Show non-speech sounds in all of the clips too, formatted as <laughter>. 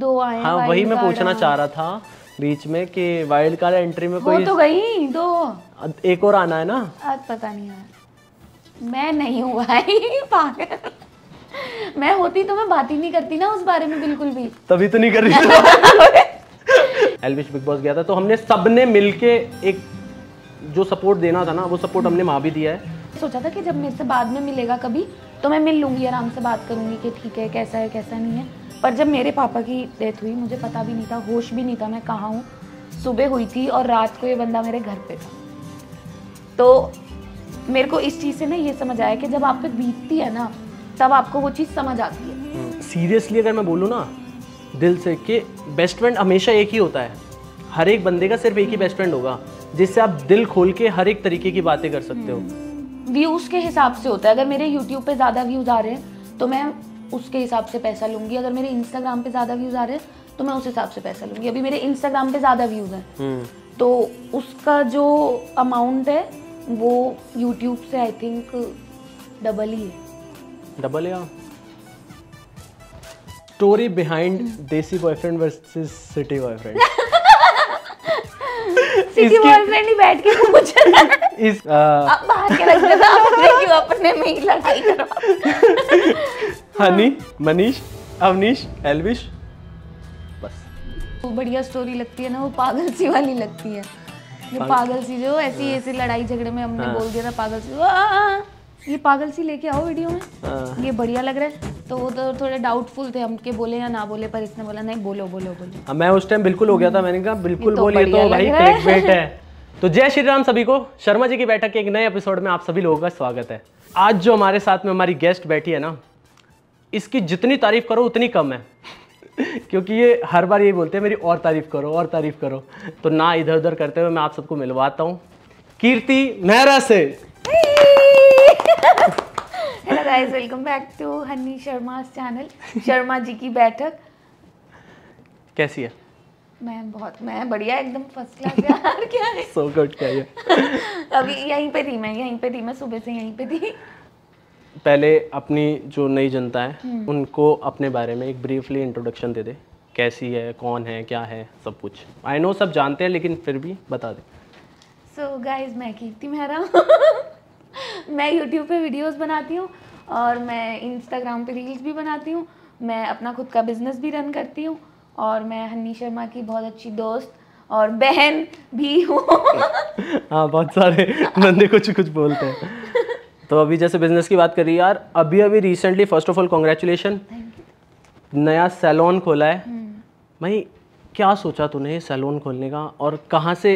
दो आए हाँ वही मैं पूछना हाँ। चाह रहा था बीच में कि वाइल्ड कार्ड एंट्री में कोई वो तो गई दो एक और आना है ना आज पता नहीं यार मैं नहीं हूँ भाई <laughs> पागल मैं होती तो मैं बात ही नहीं करती ना उस बारे में बिल्कुल भी तभी तो नहीं कर रही एलविश बिग बॉस गया था तो हमने सबने मिलके एक जो सपोर्ट देना था ना वो सपोर्ट हमने वहाँ भी दिया है सोचा था कि जब मेरे से बाद में मिलेगा कभी तो मैं मिल लूंगी आराम से बात करूंगी कि ठीक है कैसा है कैसा नहीं है पर जब मेरे पापा की डेथ हुई मुझे पता भी नहीं था होश भी नहीं था मैं कहाँ हूँ सुबह हुई थी और रात को ये बंदा मेरे घर पे था तो मेरे को इस चीज़ से ना ये समझ आया कि जब आप पे बीतती है ना तब आपको वो चीज़ समझ आती है सीरियसली हम्म, अगर मैं बोलूँ ना दिल से कि बेस्ट फ्रेंड हमेशा एक ही होता है हर एक बंदे का सिर्फ एक ही बेस्ट फ्रेंड होगा जिससे आप दिल खोल के हर एक तरीके की बातें कर सकते हो व्यूज़ हम्म, के हिसाब से होता है अगर मेरे यूट्यूब पे ज़्यादा व्यूज़ आ रहे हैं तो मैं उसके हिसाब से पैसा लूंगी अगर मेरे इंस्टाग्राम पे ज़्यादा व्यूज़ आ रहे हैं तो मैं उस हिसाब से पैसा लूंगी अभी मेरे इंस्टाग्राम पे ज़्यादा व्यूज़ हैं हम्म। तो उसका जो अमाउंट है वो यूट्यूब से आई थिंक डबल ही है डबल या story hmm. Behind desi boyfriend versus city boyfriend city boyfriend ही बैठ के पूछ रहा <laughs> इस आ... आप बाहर के रखते थे आपने क्यों अपने में ही लड़ाई करो <laughs> हनी मनीष अवनीश एलविश वो बढ़िया स्टोरी लगती है ना वो पागल सी वाली लगती है ये पागल सी जो ऐसी हाँ। ऐसी लड़ाई झगड़े में हमने हाँ। बोल दिया था पागल सी ये पागल सी लेके आओ वीडियो में हाँ। ये बढ़िया लग रहा है तो वो तो थोड़े डाउटफुल थे हम के बोले या ना बोले पर इसने बोला नहीं बोलो बोलो बोलो आ, मैं उस टाइम बिल्कुल हो गया था मैंने कहा बिल्कुल तो बोलिए तो भाई क्लिकबेट है तो जय श्री राम सभी को शर्मा जी की बैठक के एक नए एपिसोड में आप सभी लोगों का स्वागत है आज जो हमारे साथ में हमारी गेस्ट बैठी है ना इसकी जितनी तारीफ करो उतनी कम है क्योंकि ये हर बार यही बोलते हैं मेरी और तारीफ करो और तारीफ करो तो ना इधर उधर करते हुए मैं आप सबको मिलवाता हूँ कीर्ति मेहरा से hello guys welcome back to Honey Sharma channel Sharma ji की बैठक कैसी है मैं बहुत मैं बढ़िया एकदम फर्स्ट क्लास यार क्या है सो <laughs> गुड क्या है <laughs> अभी यहीं पे थी मैं यहीं पे थी मैं सुबह से यहीं पे थी पहले अपनी जो नई जनता है हम्म। उनको अपने बारे में एक ब्रीफली इंट्रोडक्शन दे दे कैसी है कौन है क्या है सब कुछ आई नो सब जानते हैं लेकिन फिर भी बता दे सो गाइज मैं कीर्ति मेहरा <laughs> मैं यूट्यूब पे वीडियोस बनाती हूँ और मैं इंस्टाग्राम पे रील्स भी बनाती हूँ मैं अपना खुद का बिजनेस भी रन करती हूँ और मैं हन्नी शर्मा की बहुत अच्छी दोस्त और बहन भी हूँ <laughs> हाँ बहुत सारे बंदे कुछ कुछ बोलते हैं <laughs> तो अभी जैसे बिजनेस की बात कर रही है यार अभी अभी recently first of all congratulation नया सैलून खोला है हम्म। भाई क्या सोचा तूने सैलून खोलने का और कहाँ से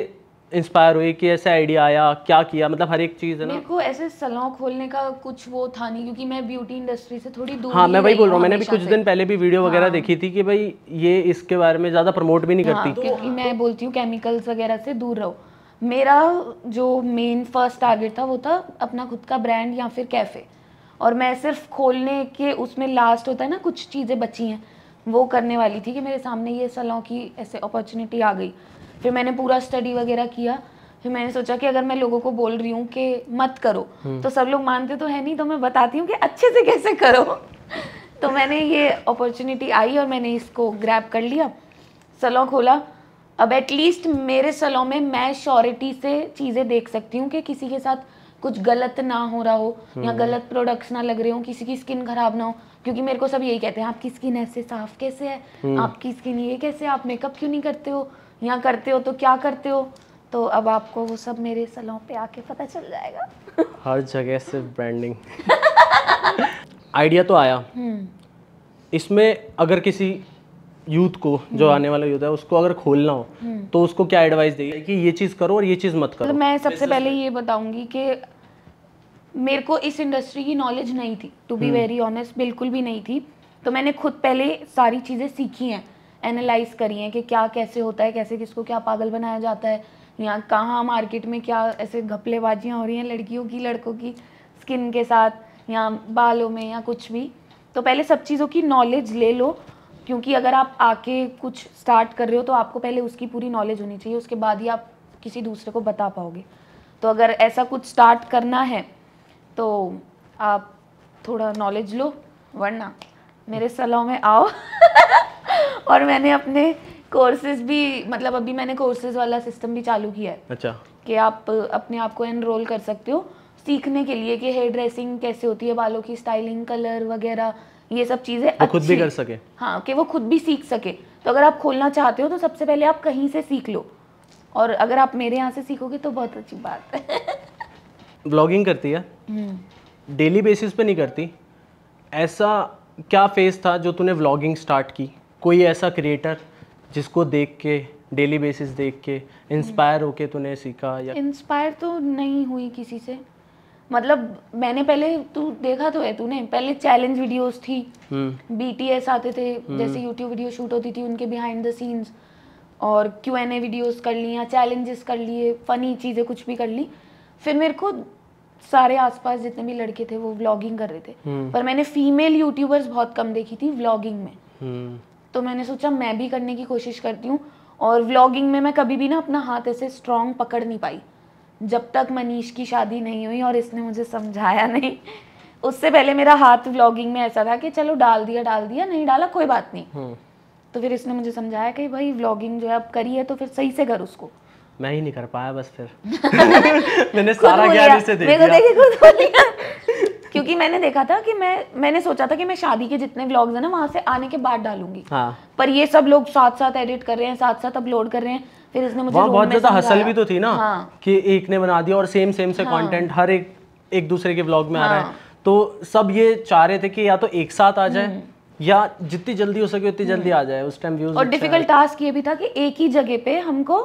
इंस्पायर हुई कि ऐसा आइडिया आया क्या किया मतलब हर एक चीज़ है ना मेरे को ऐसे सलून खोलने का कुछ वो था नहीं क्योंकि मैं ब्यूटी इंडस्ट्री से थोड़ी दूर हाँ मैं वही बोल रहा हूँ मैंने भी कुछ दिन पहले भी वीडियो हाँ। वगैरह देखी थी कि भाई ये इसके बारे में ज़्यादा प्रमोट भी नहीं हाँ, करती तो क्योंकि मैं बोलती हूँ केमिकल्स वगैरह से दूर रहो मेरा जो मेन फर्स्ट टारगेट था वो था अपना खुद का ब्रांड या फिर कैफ़े और मैं सिर्फ खोलने के उसमें लास्ट होता है ना कुछ चीज़ें बची हैं वो करने वाली थी कि मेरे सामने ये सलाह की ऐसे अपॉर्चुनिटी आ गई फिर मैंने पूरा स्टडी वगैरह किया फिर मैंने सोचा कि अगर मैं लोगों को बोल रही हूँ कि मत करो हम्म। तो सब लोग मानते तो है नहीं तो मैं बताती हूँ कि अच्छे से कैसे करो <laughs> तो मैंने ये अपॉर्चुनिटी आई और मैंने इसको ग्रैब कर लिया सलों खोला अब एटलीस्ट मेरे सलों में मैं श्योरिटी से चीज़ें देख सकती हूँ कि किसी के साथ कुछ गलत ना हो रहा हो या हम्म। गलत प्रोडक्ट्स ना लग रहे हो किसी की स्किन खराब ना हो क्योंकि मेरे को सब यही कहते हैं आपकी स्किन ऐसे साफ कैसे है हम्म। आपकी स्किन ये कैसे आप मेकअप क्यों नहीं करते हो या करते हो तो क्या करते हो तो अब आपको वो सब मेरे सलों पे आके पता चल जाएगा हर जगह से ब्रांडिंग आइडिया तो आया हम्म। इसमें अगर किसी यूथ को जो हम्म। आने वाला यूथ है उसको अगर खोलना हो हम्म। तो उसको क्या एडवाइस देगी कि ये चीज़ करो और ये चीज़ मत करो तो मैं सबसे पहले ये बताऊंगी कि मेरे को इस इंडस्ट्री की नॉलेज नहीं थी टू बी वेरी ऑनेस्ट बिल्कुल भी नहीं थी तो मैंने खुद पहले सारी चीज़ें सीखी हैं एनालाइज करी हैं कि क्या कैसे होता है कैसे किसको क्या पागल बनाया जाता है यहाँ कहाँ मार्केट में क्या ऐसे घपलेबाजियाँ हो रही हैं लड़कियों की लड़कों की स्किन के साथ या बालों में या कुछ भी तो पहले सब चीज़ों की नॉलेज ले लो क्योंकि अगर आप आके कुछ स्टार्ट कर रहे हो तो आपको पहले उसकी पूरी नॉलेज होनी चाहिए उसके बाद ही आप किसी दूसरे को बता पाओगे तो अगर ऐसा कुछ स्टार्ट करना है तो आप थोड़ा नॉलेज लो वरना मेरे सलाह में आओ <laughs> और मैंने अपने कोर्सेज भी मतलब अभी मैंने कोर्सेज वाला सिस्टम भी चालू किया है अच्छा कि आप अपने आप को एनरोल कर सकते हो सीखने के लिए कि हेयर ड्रेसिंग कैसे होती है बालों की स्टाइलिंग कलर वगैरह ये सब चीज़ें अच्छी खुद भी कर सके हाँ कि वो खुद भी सीख सके तो अगर आप खोलना चाहते हो तो सबसे पहले आप कहीं से सीख लो और अगर आप मेरे यहाँ से सीखोगे तो बहुत अच्छी बात है ब्लॉगिंग करती है डेली हम्म। बेसिस पे नहीं करती ऐसा क्या फेज था जो तूने व्लॉगिंग स्टार्ट की कोई ऐसा क्रिएटर जिसको देख के डेली बेसिस देख के इंस्पायर होके तूने सीखा या इंस्पायर तो नहीं हुई किसी से मतलब मैंने पहले तू देखा तो है तूने पहले चैलेंज वीडियोस थी बीटीएस हम्म। आते थे हम्म। जैसे यूट्यूब वीडियो शूट होती थी उनके बिहाइंड द सीन्स और क्यू एन ए वीडियोज़ कर ली या चैलेंजेस कर लिए फ़नी चीज़ें कुछ भी कर ली फिर मेरे को सारे आसपास जितने भी लड़के थे वो व्लॉगिंग कर रहे थे हम्म। पर मैंने फीमेल यूट्यूबर्स बहुत कम देखी थी व्लॉगिंग में तो मैंने सोचा मैं भी करने की कोशिश करती हूँ और व्लॉगिंग में मैं कभी भी ना अपना हाथ ऐसे स्ट्रॉन्ग पकड़ नहीं पाई जब तक मनीष की शादी नहीं हुई और इसने मुझे समझाया नहीं उससे पहले मेरा हाथ व्लॉगिंग में ऐसा था कि चलो डाल दिया डाल दिया नहीं डाला कोई बात नहीं हम्म। तो फिर इसने मुझे समझाया कि भाई व्लॉगिंग जो है अब करी है तो फिर सही से कर उसको मैं ही नहीं कर पाया बस फिर <laughs> मैंने सारा ज्ञान इसे दे तो दिया देखे खुद लिया क्योंकि मैंने देखा था कि मैं मैंने सोचा था कि मैं शादी के जितने व्लॉग्स है ना वहाँ से आने के बाद डालूंगी हाँ। पर ये सब लोग साथ साथ एडिट कर रहे हैं साथ साथ अपलोड कर रहे हैं फिर मुझे बहुत ज्यादा हसल भी तो थी ना हाँ। कि एक ने बना दिया और सेम सेम से कॉन्टेंट हाँ। हर एक एक दूसरे के ब्लॉग में आ रहा है हाँ। तो सब ये चाह रहे थे कि या तो एक साथ आ जाए हम्म। या जितनी जल्दी हो सके उतनी जल्दी आ हम्म। जाए उस टाइम व्यूज और डिफिकल्ट अच्छा टास्क ये भी था कि एक ही जगह पे हमको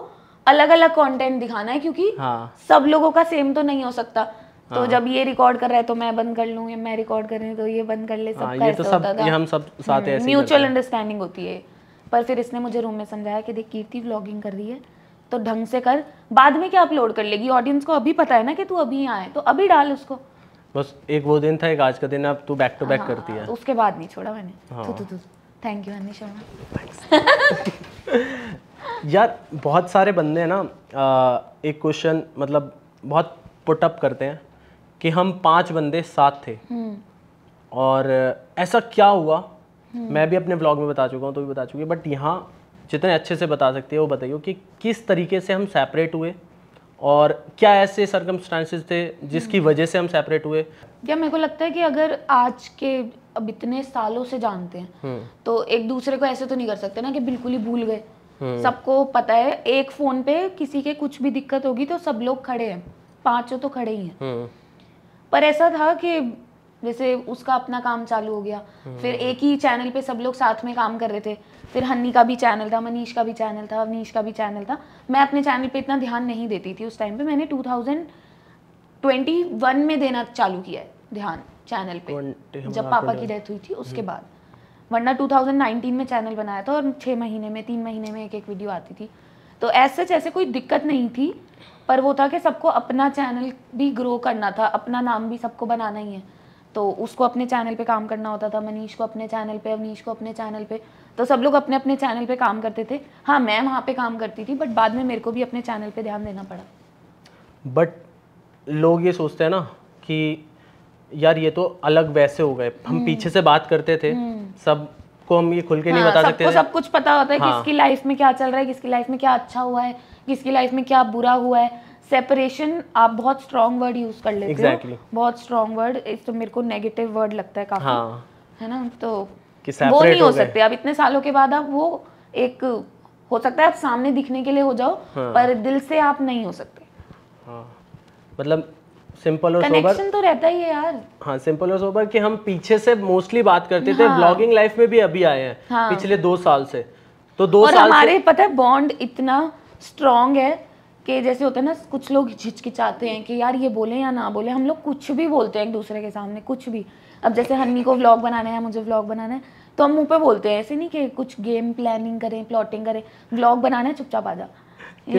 अलग अलग कंटेंट दिखाना है क्योंकि हाँ। सब लोगों का सेम तो नहीं हो सकता तो हाँ। जब ये रिकॉर्ड कर रहा है तो मैं बंद कर लूँ या मैं रिकॉर्ड कर रही हूँ तो ये बंद कर ले सब हाँ, ये तो सब ये हम सब साथ म्यूचुअल हम्म, अंडरस्टैंडिंग होती है पर फिर इसने मुझे रूम में समझाया कि देख कीर्ति व्लॉगिंग कर रही है तो ढंग से कर बाद में क्या अपलोड कर लेगी ऑडियंस को अभी पता है ना कि तू अभी आए तो अभी डाल उसको बस एक वो दिन था एक आज का दिन अब तू बैक टू बैक करती है उसके बाद नहीं छोड़ा मैंने थैंक यू अनिश शर्मा <laughs> यार बहुत सारे बंदे हैं ना एक क्वेश्चन मतलब बहुत पुट अप करते हैं कि हम पांच बंदे साथ थे हम्म। और ऐसा क्या हुआ मैं भी अपने ब्लॉग में बता चुका हूँ तो भी बता चुकी बट यहाँ जितने अच्छे से बता सकते हैं वो बताइए कि किस तरीके से हम सेपरेट हुए और क्या ऐसे सरकमस्टांसिस थे जिसकी हम्म। वजह से हम सेपरेट हुए क्या मेरे को लगता है कि अगर आज के अब इतने सालों से जानते हैं हम्म। तो एक दूसरे को ऐसे तो नहीं कर सकते ना कि बिल्कुल ही भूल गए हम्म। सबको पता है एक फोन पे किसी के कुछ भी दिक्कत होगी तो सब लोग खड़े हैं पांचों तो खड़े ही हैं पर ऐसा था कि जैसे उसका अपना काम चालू हो गया हाँ। फिर एक ही चैनल पे सब लोग साथ में काम कर रहे थे फिर हन्नी का भी चैनल था मनीष का भी चैनल था अवनीश का भी चैनल था मैं अपने चैनल पे इतना ध्यान नहीं देती थी उस टाइम पे मैंने 2021 में देना चालू किया है ध्यान चैनल पे हाँ, जब हाँ, पापा की डेथ हुई थी उसके हम्म। बाद वरना 2019 में चैनल बनाया था और छः महीने में तीन महीने में एक एक वीडियो आती थी तो ऐसे जैसे कोई दिक्कत नहीं थी पर वो था कि सबको अपना चैनल भी ग्रो करना था अपना नाम भी सबको बनाना ही है तो उसको अपने चैनल पे काम करना होता था मनीष को अपने चैनल पे अवनीश को अपने चैनल पे तो सब लोग अपने अपने चैनल पे काम करते थे हाँ मैं वहाँ पे काम करती थी बट बाद में मेरे को भी अपने चैनल पे ध्यान देना पड़ा बट लोग ये सोचते हैं ना कि यार ये तो अलग वैसे हो गए हम हम्म। पीछे से बात करते थे हम्म। सब को हम ये खुल के हाँ, नहीं बता सकते सब कुछ पता होता है हाँ. किसकी लाइफ में क्या चल रहा है किसकी लाइफ में क्या अच्छा हुआ है किसकी लाइफ में क्या बुरा हुआ है सेपरेशन आप बहुत स्ट्रॉन्ग वर्ड यूज कर लेते exactly. हो बहुत स्ट्रॉन्ग वर्ड इस तो मेरे को नेगेटिव वर्ड लगता है काफी हाँ. है ना तो वो नहीं हो, हो सकते अब इतने सालों के बाद आप वो एक हो सकता है आप सामने दिखने के लिए हो जाओ हाँ. पर दिल से आप नहीं हो सकते हाँ. मतलब सिंपल और सोबर तो रहता ही है यार हाँ सिंपल और सोबर कि हम पीछे से मोस्टली बात करते थे ब्लॉगिंग हाँ। लाइफ में भी अभी आए हैं हाँ। पिछले दो साल से तो दो और साल हमारे से... पता है बॉन्ड इतना स्ट्रॉन्ग है कि जैसे होता है ना कुछ लोग हिचकिचाते हैं कि यार ये बोले या ना बोले हम लोग कुछ भी बोलते हैं एक दूसरे के सामने कुछ भी अब जैसे हनी को व्लॉग बनाना है मुझे व्लॉग बनाना है तो हम मुँह पे बोलते हैं ऐसे नहीं कि कुछ गेम प्लानिंग करें प्लॉटिंग करें व्लॉग बनाना है चुपचाप आ जा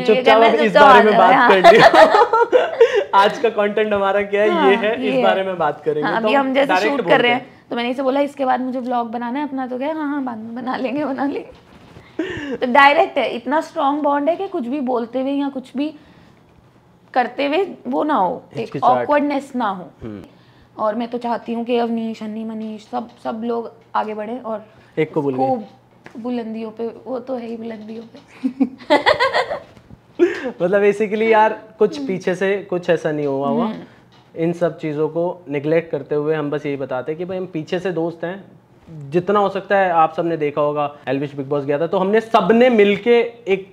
चुपचाप इस बारे में बात हाँ। कर <laughs> आज का कंटेंट हमारा क्या है हाँ, ये है ये इस बारे में बात करेंगे हाँ, तो अभी हम जैसे शूट कर रहे हैं तो मैंने इसे बोला इसके बाद मुझे व्लॉग बनाना है अपना तो क्या हाँ हाँ बाद में बना लेंगे बना लेंगे तो डायरेक्ट है इतना स्ट्रांग बॉन्ड है कि कुछ भी बोलते हुए या कुछ भी करते हुए वो ना हो एक ऑकवर्डनेस ना हो हम्म। और मैं तो चाहती हूँ कि अवनीश अन्नी मनीष सब सब लोग आगे बढ़े और एक को भूल बुलंदियों पे वो तो है ही बुलंदियों पे <laughs> मतलब बेसिकली यार कुछ हम्म। पीछे से कुछ ऐसा नहीं हुआ हुआ हम्म। इन सब चीज़ों को निगलेक्ट करते हुए हम बस यही बताते हैं कि भाई हम पीछे से दोस्त हैं जितना हो सकता है आप सबने देखा होगा एलविश बिग बॉस गया था तो हमने सबने मिलके एक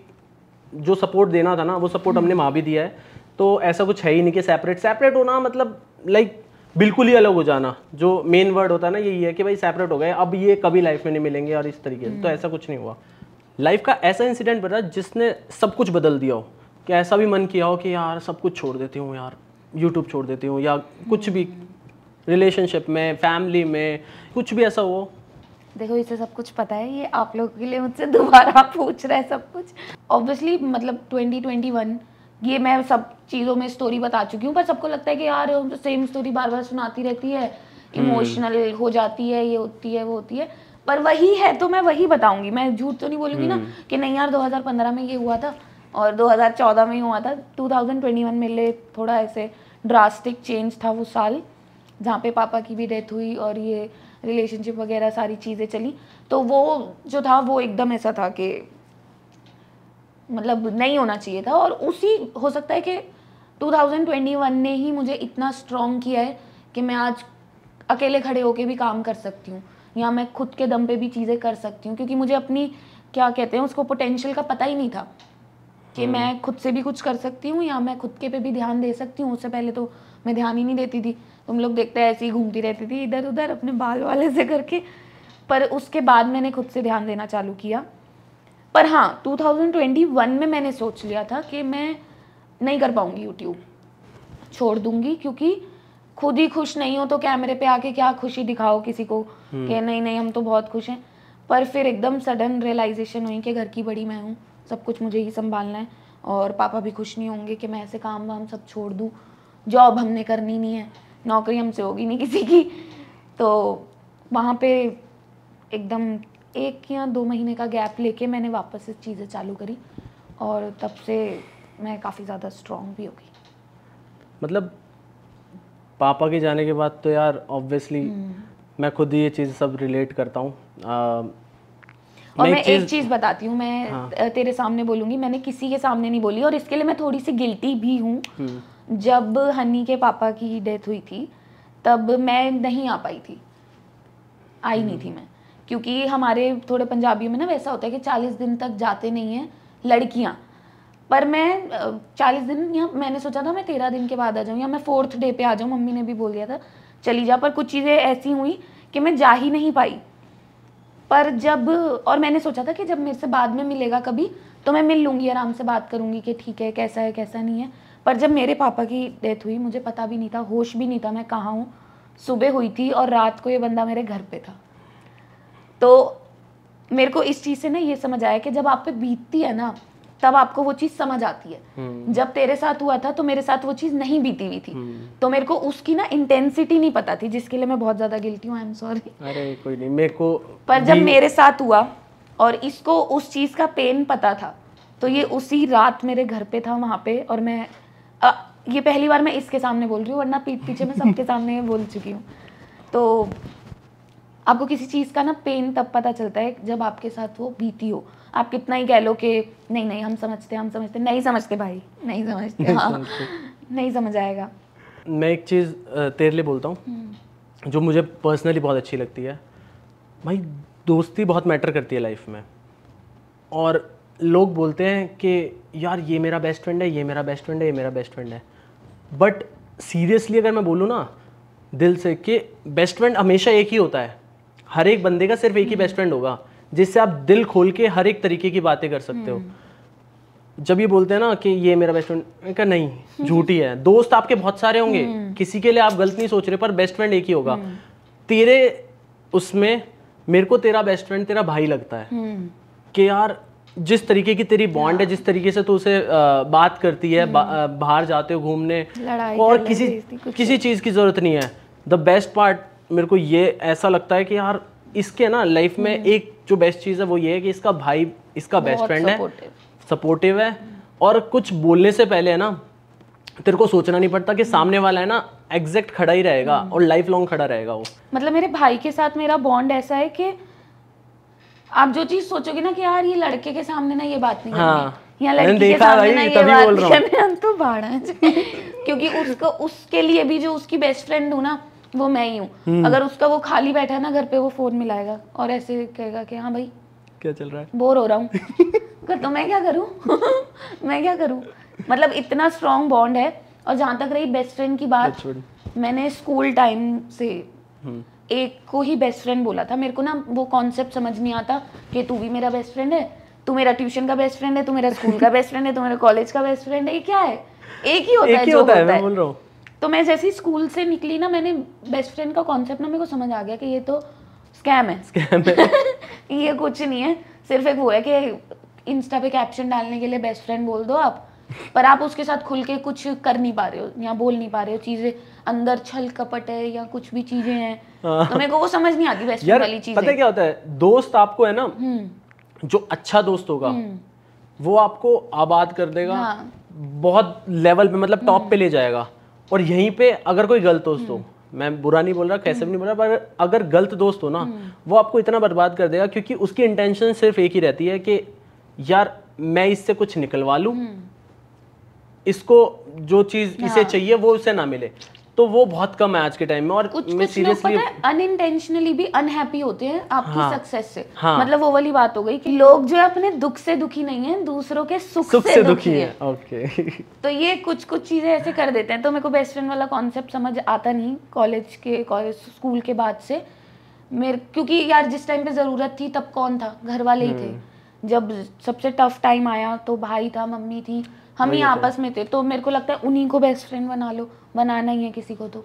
जो सपोर्ट देना था ना वो सपोर्ट हमने वहाँ हम्म। भी दिया है तो ऐसा कुछ है ही नहीं कि सेपरेट सेपरेट होना मतलब लाइक बिल्कुल ही अलग हो जाना जो मेन वर्ड होता है ना यही है कि भाई सेपरेट हो गए अब ये कभी लाइफ में नहीं मिलेंगे और इस तरीके से तो हम्म। ऐसा कुछ नहीं हुआ लाइफ का ऐसा इंसिडेंट बता जिसने सब कुछ बदल दिया हो कि ऐसा भी मन किया हो कि यार सब कुछ छोड़ देती हूँ यार यूट्यूब छोड़ देती हूँ या कुछ भी रिलेशनशिप में फैमिली में कुछ भी ऐसा हो देखो इसे सब कुछ पता है ये आप लोगों के लिए मुझसे दोबारा <laughs> पूछ रहा है सब कुछ ऑब्वियसली मतलब 2021 ये मैं सब चीज़ों में स्टोरी बता चुकी हूँ पर सबको लगता है कि यार तो सेम स्टोरी बार बार सुनाती रहती है इमोशनल हम्म। हो जाती है ये होती है वो होती है पर वही है तो मैं वही बताऊंगी मैं झूठ तो नहीं बोलूंगी ना हम्म। कि नहीं यार 2015 में ये हुआ था और 2014 में ही हुआ था 2021 में ले थोड़ा ऐसे ड्रास्टिक चेंज था वो साल जहाँ पे पापा की भी डेथ हुई और ये रिलेशनशिप वगैरह सारी चीज़ें चली तो वो जो था वो एकदम ऐसा था कि मतलब नहीं होना चाहिए था और उसी हो सकता है कि 2021 ने ही मुझे इतना स्ट्रॉन्ग किया है कि मैं आज अकेले खड़े होके भी काम कर सकती हूँ या मैं खुद के दम पे भी चीज़ें कर सकती हूँ क्योंकि मुझे अपनी क्या कहते हैं उसको पोटेंशियल का पता ही नहीं था कि हम्म। मैं खुद से भी कुछ कर सकती हूँ या मैं खुद के पे भी ध्यान दे सकती हूँ उससे पहले तो मैं ध्यान ही नहीं देती थी तुम लोग देखते हैं ऐसे ही घूमती रहती थी इधर उधर अपने बाल वाले से करके पर उसके बाद मैंने खुद से ध्यान देना चालू किया पर हाँ 2021 में मैंने सोच लिया था कि मैं नहीं कर पाऊँगी यूट्यूब छोड़ दूंगी क्योंकि खुद ही खुश नहीं हो तो कैमरे पे आके क्या खुशी दिखाओ किसी को हम्म। कि नहीं नहीं हम तो बहुत खुश हैं पर फिर एकदम सडन रियलाइजेशन हुई कि घर की बड़ी मैं हूँ सब कुछ मुझे ही संभालना है और पापा भी खुश नहीं होंगे कि मैं ऐसे काम वाम सब छोड़ दूँ जॉब हमने करनी नहीं है नौकरी हमसे होगी नहीं किसी की तो वहाँ पे एकदम एक या दो महीने का गैप लेके मैंने वापस से चीज़ें चालू करी और तब से मैं काफ़ी ज़्यादा स्ट्रॉन्ग भी हो गई मतलब पापा के जाने के बाद तो यार ऑब्वियसली हम्म। मैं खुद ही ये चीज़ सब रिलेट करता हूँ और मैं चीज़... एक चीज़ बताती हूँ मैं हाँ। तेरे सामने बोलूँगी मैंने किसी के सामने नहीं बोली और इसके लिए मैं थोड़ी सी गिल्टी भी हूँ हम्म। जब हनी के पापा की डेथ हुई थी तब मैं नहीं आ पाई थी आई नहीं थी हम्म। मैं क्योंकि हमारे थोड़े पंजाबी में ना वैसा होता है कि चालीस दिन तक जाते नहीं हैं लड़कियाँ पर मैं चालीस दिन या मैंने सोचा था मैं तेरह दिन के बाद आ जाऊँ या मैं फोर्थ डे पे आ जाऊँ मम्मी ने भी बोल दिया था चली जा पर कुछ चीज़ें ऐसी हुई कि मैं जा ही नहीं पाई पर जब और मैंने सोचा था कि जब मेरे से बाद में मिलेगा कभी तो मैं मिल लूँगी आराम से बात करूँगी कि ठीक है कैसा है कैसा नहीं है पर जब मेरे पापा की डेथ हुई मुझे पता भी नहीं था होश भी नहीं था मैं कहाँ हूँ सुबह हुई थी और रात को ये बंदा मेरे घर पे था तो मेरे को इस चीज़ से ना ये समझ आया कि जब आप पे बीतती है ना तब आपको वो चीज़ समझ आती है हम्म। जब तेरे साथ हुआ था तो मेरे साथ वो चीज़ नहीं बीती हुई थी हम्म। तो मेरे को उसकी ना इंटेंसिटी नहीं पता थी जिसके लिए मैं बहुत ज़्यादा गिलती हूँ आई एम सॉरी अरे कोई नहीं मेरे को पर जब मेरे साथ हुआ और इसको उस चीज़ का पेन पता था तो ये उसी रात मेरे घर पे था वहाँ पे और मैं ये पहली बार मैं इसके सामने बोल रही हूँ वरना पीठ पीछे मैं सबके सामने बोल चुकी हूँ तो आपको किसी चीज़ का ना पेन तब पता चलता है जब आपके साथ वो बीती हो आप कितना ही कह लो कि नहीं नहीं हम समझते हम समझते नहीं समझते भाई नहीं समझते हाँ नहीं समझ आएगा मैं एक चीज़ तेरे लिए बोलता हूँ हम्म। जो मुझे पर्सनली बहुत अच्छी लगती है भाई दोस्ती बहुत मैटर करती है लाइफ में और लोग बोलते हैं कि यार ये मेरा बेस्ट फ्रेंड है ये मेरा बेस्ट फ्रेंड है ये मेरा बेस्ट फ्रेंड है बट सीरियसली अगर मैं बोलूँ ना दिल से कि बेस्ट फ्रेंड हमेशा एक ही होता है हर एक बंदे का सिर्फ एक ही बेस्ट हम्म। फ्रेंड होगा जिससे आप दिल खोल के हर एक तरीके की बातें कर सकते हो हम्म। जब ये बोलते हैं ना कि ये मेरा बेस्ट फ्रेंड का नहीं <laughs> झूठी है दोस्त आपके बहुत सारे होंगे हम्म। किसी के लिए आप गलत नहीं सोच रहे पर बेस्ट फ्रेंड एक ही होगा तेरे उसमें मेरे को तेरा बेस्ट फ्रेंड तेरा भाई लगता है कि यार जिस तरीके की तेरी बॉन्ड है हाँ। जिस तरीके से तू उसे बात करती है हम्म। बाहर जाते हो घूमने और किसी किसी चीज़ की ज़रूरत नहीं है द बेस्ट पार्ट मेरे को ये ऐसा लगता है कि यार इसके ना लाइफ में हम्म। एक जो बेस्ट चीज़ है वो ये है कि इसका भाई इसका बेस्ट फ्रेंड है सपोर्टिव है हम्म। और कुछ बोलने से पहले है ना तेरे को सोचना नहीं पड़ता कि सामने वाला है ना एग्जैक्ट खड़ा ही रहेगा और लाइफ लॉन्ग खड़ा रहेगा वो मतलब मेरे भाई के साथ मेरा बॉन्ड ऐसा है कि आप जो चीज सोचोगे ना कि यार ये लड़के के सामने ना ये बात नहीं हाँ। हूँ तो <laughs> हम्म। अगर उसका वो खाली बैठा है ना घर पे वो फोन मिलाएगा और ऐसे कहेगा कि हाँ भाई क्या चल रहा है बोर हो रहा हूँ <laughs> तो मैं क्या करूँ <laughs> मैं क्या करूँ मतलब इतना स्ट्रॉन्ग बॉन्ड है और जहाँ तक रही बेस्ट फ्रेंड की बात अच्छा। मैंने स्कूल टाइम से हम्म। एक को ही बेस्ट फ्रेंड बोला था मेरे को ना वो कॉन्सेप्ट समझ नहीं आता कि तू भी मेरा बेस्ट फ्रेंड है तू मेरा ट्यूशन का बेस्ट फ्रेंड है तू मेरा स्कूल का बेस्ट फ्रेंड है तू मेरा कॉलेज का बेस्ट फ्रेंड है ये क्या है एक ही होता एक ही है जो होता है, होता है। मैं बोल रहा हूँ तो मैं जैसे ही स्कूल से निकली ना मैंने बेस्ट फ्रेंड का कॉन्सेप्ट ना मेरे को समझ आ गया कि ये तो स्कैम है स्कैम है <laughs> ये कुछ नहीं है सिर्फ एक वो है कि इंस्टा पे कैप्शन डालने के लिए बेस्ट फ्रेंड बोल दो आप पर आप उसके साथ खुल के कुछ कर नहीं पा रहे हो या बोल नहीं पा रहे हो चीज़ें अंदर छल कपट है या कुछ भी चीजें हैं हाँ। तो मेरे को वो समझ नहीं आती वेस्टर्न वाली चीजें पता क्या होता है दोस्त आपको है ना हम्म। जो अच्छा दोस्त होगा हम्म। वो आपको आबाद कर देगा हाँ। बहुत लेवल पे मतलब टॉप हम्म। पे ले जाएगा और यहीं पे अगर कोई गलत दोस्त हो मैं बुरा नहीं बोल रहा कैसे भी नहीं बोल रहा पर अगर गलत दोस्त हो ना वो आपको इतना बर्बाद कर देगा क्योंकि उसकी इंटेंशन सिर्फ एक ही रहती है कि यार मैं इससे कुछ निकलवा लूँ इसको जो चीज़ इसे हाँ। चाहिए वो उसे ना मिले तो वो बहुत कम है आज के टाइम में और कुछ मैं सीरियसली अनइंटेंशनली भी अनहैप्पी होते हैं आपकी हाँ, सक्सेस से हाँ, मतलब वो वाली बात हो गई कि लोग जो है अपने दुख से दुखी नहीं है दूसरों के सुख, सुख से, से दुखी, दुखी है ओके तो ये कुछ कुछ चीजें ऐसे कर देते हैं तो मेरे को बेस्ट फ्रेंड वाला कॉन्सेप्ट समझ आता नहीं कॉलेज के कॉलेज स्कूल के बाद से मेरे क्योंकि यार जिस टाइम पे जरूरत थी तब कौन था घर वाले ही थे हम्म। जब सबसे टफ टाइम आया तो भाई था मम्मी थी हम ही आपस में थे तो मेरे को लगता है उन्हीं को बेस्ट फ्रेंड बना लो बनाना ही है किसी को तो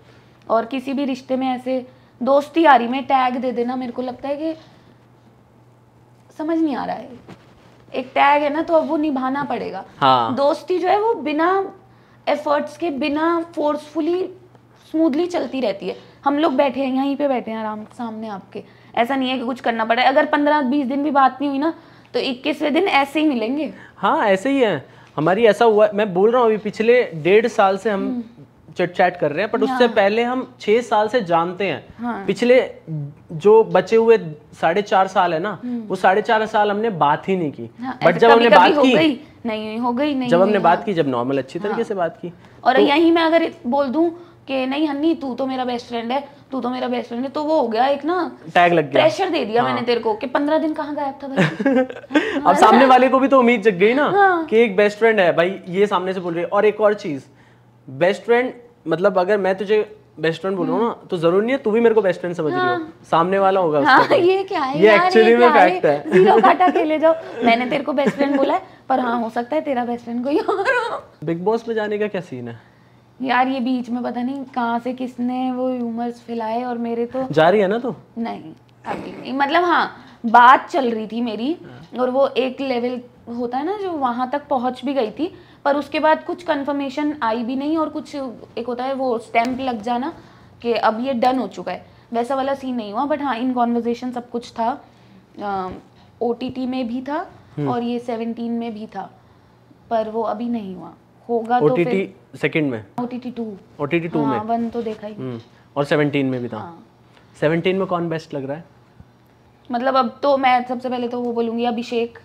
और किसी भी रिश्ते में ऐसे दोस्ती रही में टैग दे देना मेरे को लगता है कि समझ नहीं आ रहा है एक टैग है ना तो अब वो निभाना पड़ेगा हाँ। दोस्ती जो है वो बिना एफर्ट्स के बिना फोर्सफुली स्मूथली चलती रहती है हम लोग बैठे हैं यहीं पे बैठे हैं आराम सामने आपके ऐसा नहीं है कि कुछ करना पड़ा अगर पंद्रह बीस दिन भी बात नहीं हुई ना तो इक्कीसवें दिन ऐसे ही मिलेंगे हाँ ऐसे ही है हमारी ऐसा हुआ मैं बोल रहा हूँ अभी पिछले डेढ़ साल से हम हम्म। चट चैट कर रहे हैं बट उससे हाँ। पहले हम छह साल से जानते हैं हाँ। पिछले जो बचे हुए साढ़े चार साल है ना हम्म। वो साढ़े चार साल हमने बात ही नहीं की हाँ, बट जब हमने बात की नहीं हो गई नहीं जब हमने बात हाँ। की जब नॉर्मल अच्छी तरीके हाँ। से बात की और तो यही मैं अगर बोल दूं कि नहीं हन्नी तू तो मेरा बेस्ट फ्रेंड है तू तो मेरा बेस्ट फ्रेंड है तो वो हो गया एक ना टैग लग गया प्रेशर दे दिया हाँ। मैंने तेरे को कि पंद्रह दिन कहाँ गायब था <laughs> अब सामने वाले को भी तो उम्मीद जग गई ना हाँ। कि एक बेस्ट फ्रेंड है भाई ये सामने से बोल रही है और एक और चीज बेस्ट फ्रेंड मतलब अगर मैं तुझे बेस्ट फ्रेंड बोलूँ ना हम्म। तो जरूर नहीं है तू भी मेरे को बेस्ट फ्रेंड समझ हाँ। रही हो हाँ। सामने वाला होगा हाँ, ये क्या है ये एक्चुअली में फैक्ट है जीरो काटा खेले जाओ मैंने तेरे को बेस्ट फ्रेंड बोला है पर हाँ हो सकता है तेरा बेस्ट फ्रेंड कोई और बिग बॉस <laughs> में जाने का क्या सीन है यार ये बीच में पता नहीं कहाँ से किसने वो ह्यूमर्स फैलाए और मेरे तो जा रही है ना तो नहीं अभी नहीं मतलब हाँ बात चल रही थी मेरी हाँ। और वो एक लेवल होता है ना जो वहाँ तक पहुँच भी गई थी पर उसके बाद कुछ कंफर्मेशन आई भी नहीं और कुछ एक होता है वो स्टैम्प लग जाना कि अब ये डन हो चुका है वैसा वाला सीन नहीं हुआ बट हाँ इन कॉन्वर्जेशन सब कुछ था ओ में भी था हम्म। और ये सेवनटीन में भी था पर वो अभी नहीं हुआ होगा ओ टी टी सेकेंड में OTT T T two O two में वन तो देखा ही हम्म, और सेवनटीन में भी था सेवनटीन हाँ। में कौन बेस्ट लग रहा है मतलब अब तो मैं सबसे पहले तो वो बोलूँगी अभिषेक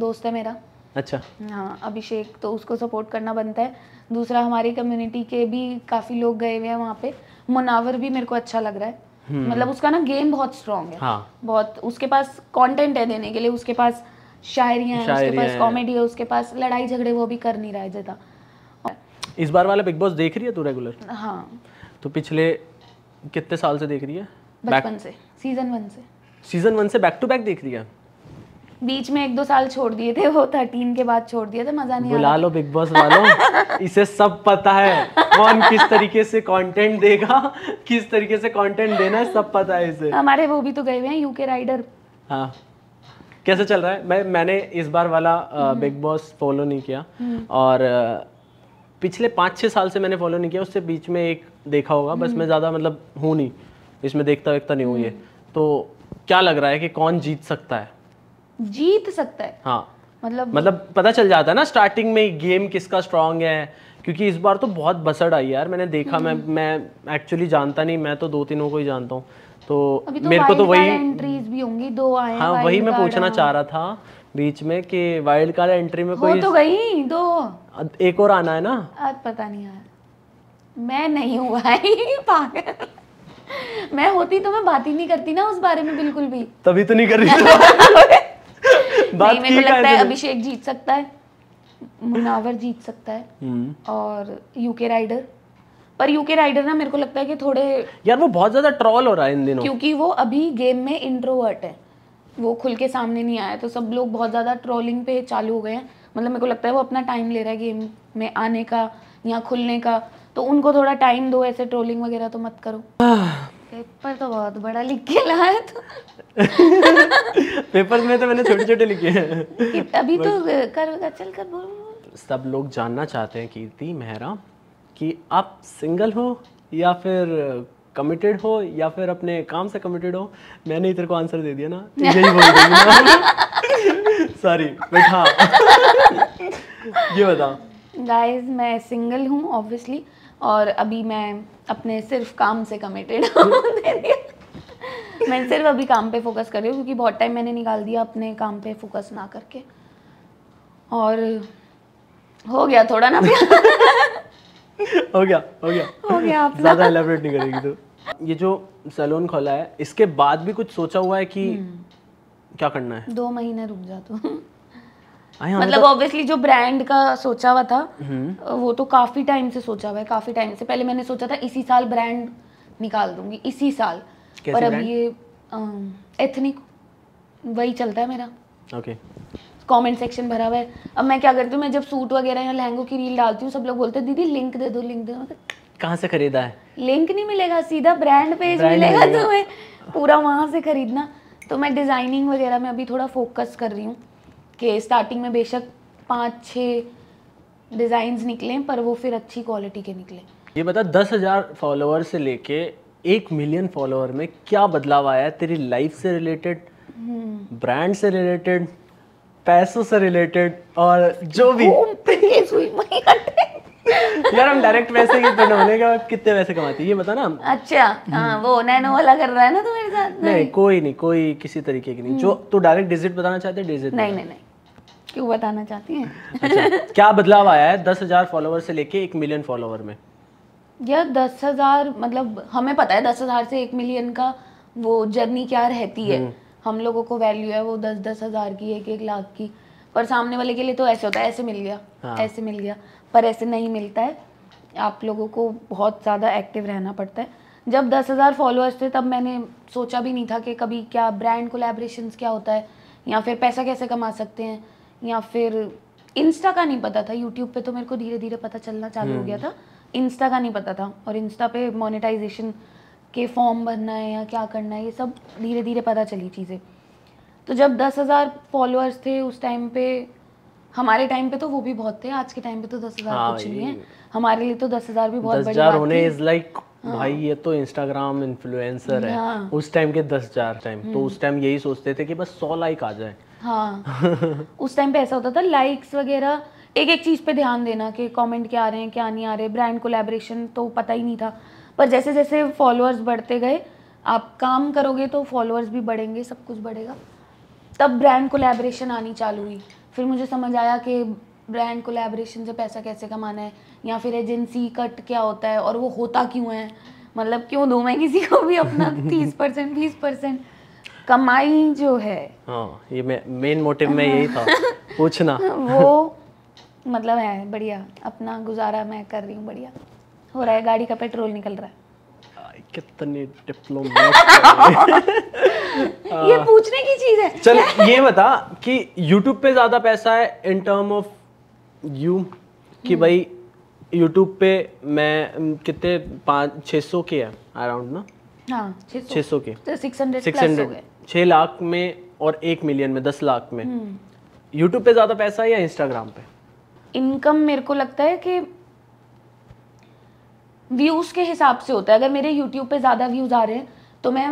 दोस्त है मेरा अच्छा हाँ अभिषेक तो उसको सपोर्ट करना बनता है दूसरा हमारी कम्युनिटी के भी काफ़ी लोग गए हुए हैं वहाँ पे मुनावर भी मेरे को अच्छा लग रहा है हम्म। मतलब उसका ना गेम बहुत स्ट्रांग है हाँ। बहुत उसके पास कंटेंट है देने के लिए उसके पास शायरियाँ है उसके पास कॉमेडी है उसके पास लड़ाई झगड़े वो भी कर नहीं रहा है ज़्यादा इस बार वाला बिग बॉस देख रही है तू रेगुलर हाँ तो पिछले कितने साल से देख रही है बचपन से सीजन वन से सीजन वन से बैक टू बैक देख रही है बीच में एक दो साल छोड़ दिए थे वो थर्टीन के बाद छोड़ दिए थे मजा नहीं बुला लो बिग बॉस वालों इसे सब पता है कौन किस तरीके से कंटेंट देगा किस तरीके से कंटेंट देना है सब पता है इसे हमारे वो भी तो गए हुए हैं यूके राइडर हाँ कैसे चल रहा है मैं मैंने इस बार वाला बिग बॉस फॉलो नहीं किया हम्म। और पिछले पाँच छः साल से मैंने फॉलो नहीं किया उससे बीच में एक देखा होगा बस हम्म। मैं ज़्यादा मतलब हूँ नहीं इसमें देखता वेखता नहीं हूँ ये हम्म। तो क्या लग रहा है कि कौन जीत सकता है जीत सकता है हाँ मतलब मतलब पता चल जाता है ना स्टार्टिंग में गेम किसका स्ट्रांग है क्योंकि इस बार तो बहुत बसड़ आई यार मैंने देखा मैं हम्म। मैं एक्चुअली जानता नहीं मैं तो दो तीनों को ही जानता हूँ तो, तो मेरे को तो वही एंट्रीज भी होंगी दो आए हाँ वही मैं पूछना चाह रहा था बीच में कि वाइल्ड कार्ड एंट्री में कोई वो तो गई दो एक और आना है ना आज पता नहीं यार मैं नहीं हुआ <laughs> पागल मैं होती तो मैं बात ही नहीं करती ना उस बारे में बिल्कुल भी तभी तो नहीं कर रही <laughs> बात नहीं, मेरे को लगता है अभिषेक जीत सकता है मुनावर जीत सकता है हम्म। और यूके राइडर पर यूके राइडर ना मेरे को लगता है कि थोड़े यार वो बहुत ज्यादा ट्रॉल हो रहा है इन दिनों क्योंकि वो अभी गेम में इंट्रोवर्ट है वो खुल के सामने नहीं आया तो सब लोग बहुत ज़्यादा ट्रोलिंग पे चालू हो गए हैं मतलब मेरे को लगता है वो अपना टाइम ले रहा है गेम में आने का या खुलने का तो उनको थोड़ा टाइम दो ऐसे ट्रोलिंग वगैरह तो मत करो पेपर तो बहुत बड़ा लिख के लाया तो पेपर में तो मैंने छोटे छोटे लिखे हैं अभी तो कर चल कर बोल सब लोग जानना चाहते हैं कीर्ति मेहरा कि आप सिंगल हो या फिर कमिटेड हो या फिर अपने काम से कमिटेड हो मैंने इधर को आंसर दे दिया ना यही बोल सॉरी बैठा <laughs> हाँ। <laughs> ये बता गाइस मैं सिंगल हूँ ऑब्वियसली और अभी मैं अपने सिर्फ काम से कमिटेड हूँ <laughs> मैं सिर्फ अभी काम पे फोकस कर रही हूँ क्योंकि बहुत टाइम मैंने निकाल दिया अपने काम पे फोकस ना करके और हो गया थोड़ा ना <laughs> हो गया हो गया हो गया ज़्यादा एलेबरेट नहीं करेगी तू ये जो सैलून खोला है इसके बाद भी कुछ सोचा हुआ है कि हम्म। क्या करना है दो महीने रुक जा तू हाँ, मतलब ऑब्वियसली तो- जो ब्रांड का सोचा हुआ था हम्म। वो तो काफी टाइम से सोचा हुआ है काफी टाइम से पहले मैंने सोचा था इसी साल ब्रांड निकाल दूंगी इसी साल पर अब ये एथनिक वही चलता है मेरा ओके okay. कमेंट सेक्शन भरा हुआ है अब मैं क्या करती हूँ मैं जब सूट वगैरह या लहंगों की रील डालती हूँ सब लोग बोलते हैं दीदी लिंक दे दो लिंक दे दो मतलब, कहाँ से खरीदा है लिंक नहीं मिलेगा सीधा ब्रांड पेज मिलेगा तुम्हें पूरा वहाँ से खरीदना तो मैं डिज़ाइनिंग वगैरह में अभी थोड़ा फोकस कर रही हूँ कि स्टार्टिंग में बेशक पाँच छः डिज़ाइंस निकलें पर वो फिर अच्छी क्वालिटी के निकलें ये बता दस हज़ार फॉलोअर से लेके एक मिलियन फॉलोअर में क्या बदलाव आया है तेरी लाइफ से रिलेटेड ब्रांड हम्म। से रिलेटेड पैसों से रिलेटेड और जो भी यार हम डायरेक्ट पैसे की पेंट होने के कितने पैसे कमाती है ये बता ना अच्छा हाँ हम्म। वो नैनो वाला कर रहा है ना तुम्हारे साथ नहीं, नहीं कोई नहीं कोई किसी तरीके की नहीं जो हम्म। तू डायरेक्ट डिजिट बताना चाहते है डिजिट नहीं नहीं नहीं क्यों बताना चाहती है अच्छा, क्या बदलाव आया है दस हजार फॉलोवर से लेके एक मिलियन फॉलोवर में यार दस हजार मतलब हमें पता है दस हजार से एक मिलियन का वो जर्नी क्या रहती है हम्म। हम लोगों को वैल्यू है वो दस दस हज़ार की एक एक लाख की पर सामने वाले के लिए तो ऐसे होता है ऐसे मिल गया हाँ। ऐसे मिल गया पर ऐसे नहीं मिलता है आप लोगों को बहुत ज़्यादा एक्टिव रहना पड़ता है जब दस हज़ार फॉलोअर्स थे तब मैंने सोचा भी नहीं था कि कभी क्या ब्रांड कोलेब्रेशन क्या होता है या फिर पैसा कैसे कमा सकते हैं या फिर इंस्टा का नहीं पता था यूट्यूब पे तो मेरे को धीरे धीरे पता चलना चालू हो गया हम्म। था इंस्टा का नहीं पता था और इंस्टा पे मोनेटाइजेशन के फॉर्म भरना है या क्या करना है ये सब धीरे धीरे पता चली चीज़ें तो जब दस हज़ार फॉलोअर्स थे उस टाइम पे हमारे टाइम पे तो वो भी बहुत थे आज के टाइम पे तो दस हज़ार हाँ कुछ नहीं है हमारे लिए तो दस हज़ार भी बहुत बड़ी बात होने इज लाइक हाँ। भाई ये तो इंस्टाग्राम इन्फ्लुएंसर है हाँ। उस टाइम के दस हजार टाइम तो हम्म। उस टाइम यही सोचते थे कि बस सौ लाइक आ जाए हाँ <laughs> उस टाइम पे ऐसा होता था लाइक्स वगैरह एक एक चीज़ पे ध्यान देना कि कमेंट क्या आ रहे हैं क्या नहीं आ रहे ब्रांड कोलेबरेशन तो पता ही नहीं था पर जैसे जैसे फॉलोअर्स बढ़ते गए आप काम करोगे तो फॉलोअर्स भी बढ़ेंगे सब कुछ बढ़ेगा तब ब्रांड कोलैबोरेशन आनी चालू हुई फिर मुझे समझ आया कि ब्रांड कोलैबोरेशन से पैसा कैसे कमाना है या फिर एजेंसी कट क्या होता है और वो होता क्यों है मतलब क्यों दो मैं किसी को भी अपना <laughs> तीस परसेंट बीस परसेंट कमाई जो है हाँ ये मेन मोटिव में यही था <laughs> पूछना वो <laughs> मतलब है बढ़िया अपना गुजारा मैं कर रही हूँ बढ़िया हो रहा है गाड़ी का पेट्रोल निकल रहा है कितने डिप्लोमेट <laughs> ये पूछने की चीज है चल ये बता कि यूट्यूब पे ज्यादा पैसा है इन टर्म ऑफ यू कि हम्म। भाई यूट्यूब पे मैं कितने पाँच छः सौ के है अराउंड ना हाँ छः सौ के सिक्स हंड्रेड सिक्स हंड्रेड छः लाख में और एक मिलियन में दस लाख में यूट्यूब हम्म। पे ज़्यादा पैसा है या इंस्टाग्राम पे इनकम मेरे को लगता है कि व्यूज़ के हिसाब से होता है अगर मेरे यूट्यूब पे ज़्यादा व्यूज़ आ रहे हैं तो मैं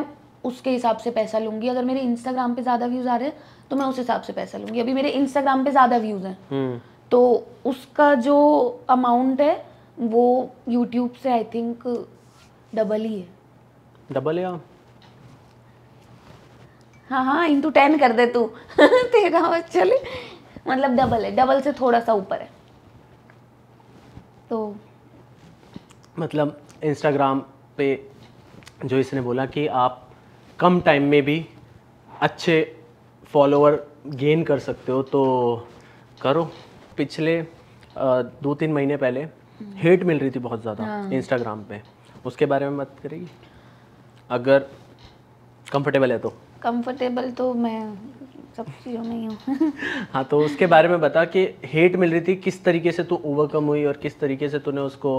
उसके हिसाब से पैसा लूंगी अगर मेरे इंस्टाग्राम पे ज़्यादा व्यूज़ आ रहे हैं तो मैं उस हिसाब से पैसा लूंगी अभी मेरे इंस्टाग्राम पे ज़्यादा व्यूज़ हैं हम्म। तो उसका जो अमाउंट है वो यूट्यूब से आई थिंक डबल ही है डबल या हाँ हाँ इंटू टेन कर दे तू <laughs> तेरा बस चले मतलब डबल है डबल से थोड़ा सा ऊपर है तो मतलब इंस्टाग्राम पे जो इसने बोला कि आप कम टाइम में भी अच्छे फॉलोअर गेन कर सकते हो तो करो पिछले दो तीन महीने पहले हेट हम्म। मिल रही थी बहुत ज़्यादा इंस्टाग्राम हाँ। पे उसके बारे में बात करेगी अगर कंफर्टेबल है तो कंफर्टेबल तो मैं सब चीज़ों में ही हूँ <laughs> हाँ तो उसके बारे में बता कि हेट मिल रही थी किस तरीके से तू ओवरकम हुई और किस तरीके से तूने उसको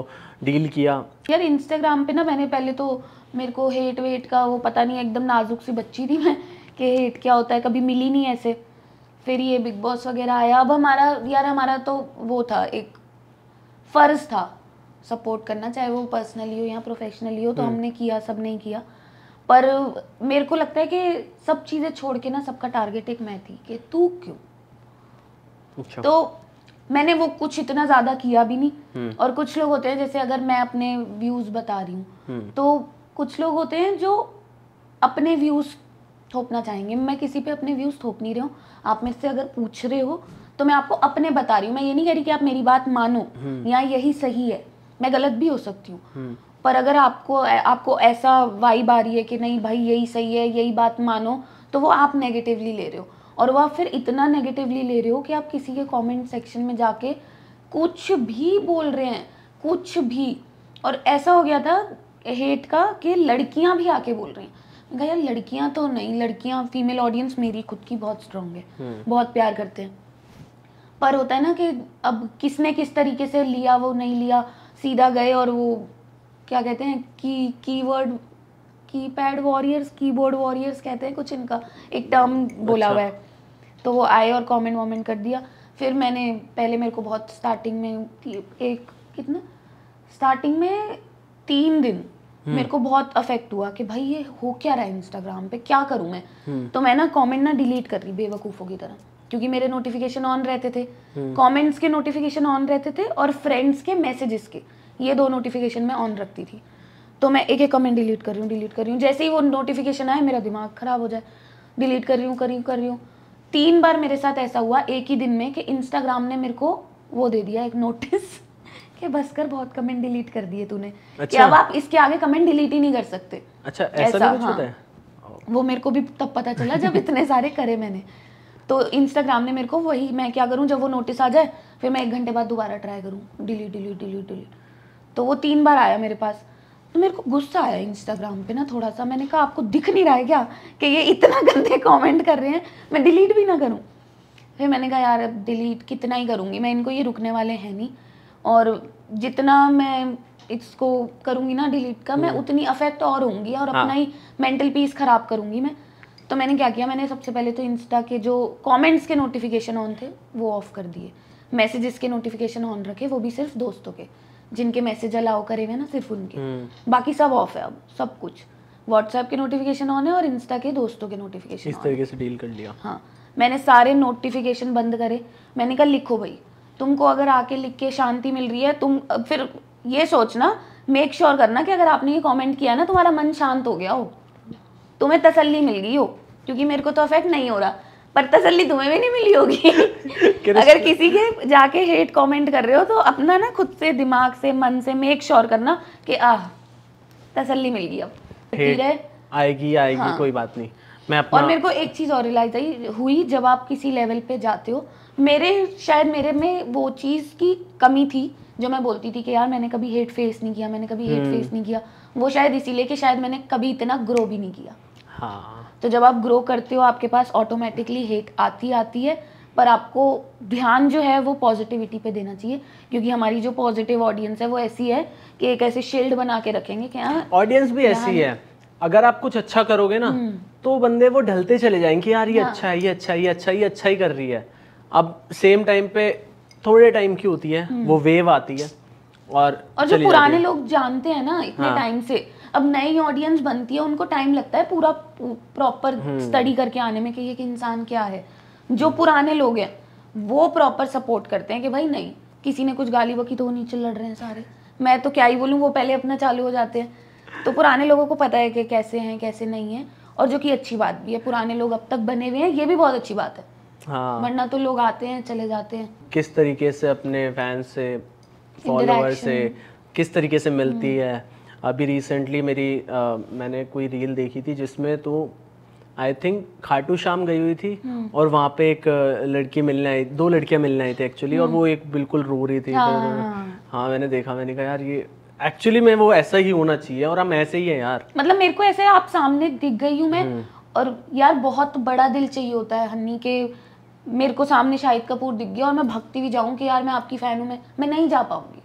डील किया यार इंस्टाग्राम पे ना मैंने पहले तो मेरे को हेट वेट का वो पता नहीं एकदम नाजुक सी बच्ची थी मैं कि हेट क्या होता है कभी मिली नहीं ऐसे फिर ये बिग बॉस वगैरह आया अब हमारा यार हमारा तो वो था एक फ़र्ज़ था सपोर्ट करना चाहे वो पर्सनली हो या प्रोफेशनली हो तो हम्म। हमने किया सब नहीं किया पर मेरे को लगता है कि सब चीज़ें छोड़ के ना सबका टारगेट एक मैं थी कि तू क्यों अच्छा। तो मैंने वो कुछ इतना ज़्यादा किया भी नहीं हम्म। और कुछ लोग होते हैं जैसे अगर मैं अपने व्यूज़ बता रही हूँ हम्म। तो कुछ लोग होते हैं जो अपने व्यूज़ थोपना चाहेंगे मैं किसी पे अपने व्यूज़ थोप नहीं रही हूँ आप मेरे से अगर पूछ रहे हो तो मैं आपको अपने बता रही हूँ मैं ये नहीं कह रही कि आप मेरी बात मानो हम्म। या यही सही है मैं गलत भी हो सकती हूँ पर अगर आपको आपको ऐसा वाइब आ रही है कि नहीं भाई यही सही है यही बात मानो तो वो आप नेगेटिवली ले रहे हो और वो आप फिर इतना नेगेटिवली ले रहे हो कि आप किसी के कमेंट सेक्शन में जाके कुछ भी बोल रहे हैं कुछ भी और ऐसा हो गया था हेट का कि लड़कियां भी आके बोल रही हैं मैं यार लड़कियां तो नहीं लड़कियां फीमेल ऑडियंस मेरी खुद की बहुत स्ट्रांग है हम्म। बहुत प्यार करते हैं पर होता है ना कि अब किसने किस तरीके से लिया वो नहीं लिया सीधा गए और वो क्या कहते हैं की keyword keypad warriors keyboard warriors कहते हैं कुछ इनका एक टर्म बोला अच्छा। हुआ अच्छा। है तो वो आए और कमेंट वॉमेंट कर दिया फिर मैंने पहले मेरे को बहुत स्टार्टिंग में एक कितना स्टार्टिंग में तीन दिन हम्म। मेरे को बहुत अफेक्ट हुआ कि भाई ये हो क्या रहा है इंस्टाग्राम पे क्या करूँ मैं हम्म। तो मैं ना कॉमेंट ना डिलीट कर रही बेवकूफ़ों की तरह क्योंकि मेरे नोटिफिकेशन ऑन रहते थे कमेंट्स हम्म। के नोटिफिकेशन ऑन रहते थे और फ्रेंड्स के मैसेजेस के ये दो नोटिफिकेशन मैं ऑन रखती थी तो मैं एक एक कमेंट डिलीट कर रही हूँ डिलीट कर रही हूँ जैसे ही वो नोटिफिकेशन आए मेरा दिमाग ख़राब हो जाए डिलीट कर रही हूँ कर रही हूँ कर रही हूँ तीन बार मेरे साथ ऐसा हुआ एक ही दिन में कि इंस्टाग्राम ने मेरे को वो दे दिया एक नोटिस <laughs> कि बस कर बहुत कमेंट डिलीट कर दिए तूने अच्छा? अब आप इसके आगे कमेंट डिलीट ही नहीं कर सकते अच्छा ऐसा, ऐसा भी हाँ है? वो मेरे को भी तब पता चला जब इतने सारे करे मैंने तो इंस्टाग्राम ने मेरे को वही मैं क्या करूँ जब वो नोटिस आ जाए फिर मैं एक घंटे बाद दोबारा ट्राई करूँ डिलीट डिलीट डिलीट डिलीट तो वो तीन बार आया मेरे पास तो मेरे को गुस्सा आया इंस्टाग्राम पे ना थोड़ा सा मैंने कहा आपको दिख नहीं रहा है क्या कि ये इतना <laughs> गंदे कमेंट कर रहे हैं मैं डिलीट भी ना करूँ फिर मैंने कहा यार अब डिलीट कितना ही करूँगी मैं इनको ये रुकने वाले हैं नहीं और जितना मैं इसको करूँगी ना डिलीट का मैं हम्म। उतनी अफेक्ट और होंगी और अपना हाँ। ही मेंटल पीस ख़राब करूँगी मैं तो मैंने क्या किया मैंने सबसे पहले तो इंस्टा के जो कमेंट्स के नोटिफिकेशन ऑन थे वो ऑफ़ कर दिए मैसेजेस के नोटिफिकेशन ऑन रखे वो भी सिर्फ दोस्तों के जिनके मैसेज अलाउ करे हुए ना सिर्फ उनके हम्म। बाकी सब ऑफ है अब सब कुछ व्हाट्सएप के नोटिफिकेशन ऑन है और इंस्टा के दोस्तों के नोटिफिकेशन इस तरीके से डील कर लिया हाँ मैंने सारे नोटिफिकेशन बंद करे मैंने कहा लिखो भाई तुमको अगर आके लिख के शांति मिल रही है तुम फिर ये सोचना मेक श्योर sure करना कि अगर आपने ये कमेंट किया ना तुम्हारा मन शांत हो गया हो तुम्हें तसल्ली मिल गई हो क्योंकि मेरे को तो अफेक्ट नहीं हो रहा पर तसल्ली तुम्हें भी नहीं मिली होगी <laughs> अगर किसी के जाके हेट कमेंट कर रहे हो तो अपना ना खुद से दिमाग से मन से मेक श्योर करना कि आह तसल्ली मिल गई अब तो ठीक है आएगी आएगी हाँ। कोई बात नहीं मैं अपना... और मेरे को एक चीज़ और रियलाइज आई हुई जब आप किसी लेवल पे जाते हो मेरे शायद मेरे में वो चीज़ की कमी थी जो मैं बोलती थी कि यार मैंने कभी हेट फेस नहीं किया मैंने कभी हेट हम्म। फेस नहीं किया वो शायद इसीलिए कि शायद मैंने कभी इतना ग्रो भी नहीं किया हाँ तो जब आप ग्रो करते हो आपके पास ऑटोमेटिकली हेट आती आती है पर आपको ध्यान जो है वो पॉजिटिविटी पे देना चाहिए क्योंकि हमारी जो पॉजिटिव ऑडियंस है वो ऐसी है कि एक ऐसे शील्ड बना के रखेंगे क्या हाँ, ऑडियंस भी ऐसी है अगर आप कुछ अच्छा करोगे ना हम्म। तो बंदे वो ढलते चले जाएंगे यार हाँ। अच्छा ये अच्छा है ये अच्छा ये अच्छा ये अच्छा ही कर रही है अब सेम टाइम पे थोड़े टाइम की होती है हम्म। वो वेव आती है और और जो पुराने लोग जानते हैं ना इतने टाइम हाँ। से अब नई ऑडियंस बनती है उनको टाइम लगता है पूरा प्रॉपर हम्म। स्टडी करके आने में कि ये कि इंसान क्या है जो पुराने लोग हैं वो प्रॉपर सपोर्ट करते हैं कि भाई नहीं किसी ने कुछ गाली बकी तो वो नीचे लड़ रहे हैं सारे मैं तो क्या ही बोलूँ वो पहले अपना चालू हो जाते हैं तो पुराने लोगों को पता है कि कैसे हैं कैसे नहीं है और जो कि अच्छी बात भी है पुराने लोग अब तक बने हुए हैं ये भी बहुत अच्छी बात है हाँ वरना तो लोग आते हैं चले जाते हैं किस तरीके से अपने फैंस से फॉलोअर से किस तरीके से मिलती हम्म। है अभी रिसेंटली मेरी आ, मैंने कोई रील देखी थी जिसमें तो आई थिंक खाटू शाम गई हुई थी hmm. और वहाँ पे एक लड़की मिलने आई दो लड़कियाँ मिलने आई थी एक्चुअली hmm. और हम्म। वो एक बिल्कुल रो रही थी हाँ, तो, हाँ, हाँ, हाँ मैंने देखा मैंने कहा यार ये एक्चुअली में वो ऐसा ही होना चाहिए और हम ऐसे ही हैं यार मतलब मेरे को ऐसे आप सामने दिख गई हूँ मैं हम्म। और यार बहुत बड़ा दिल चाहिए होता है हनी के मेरे को सामने शाहिद कपूर दिख गया और मैं भक्ति भी जाऊँ कि यार मैं आपकी फ़ैन हूँ मैं मैं नहीं जा पाऊंगी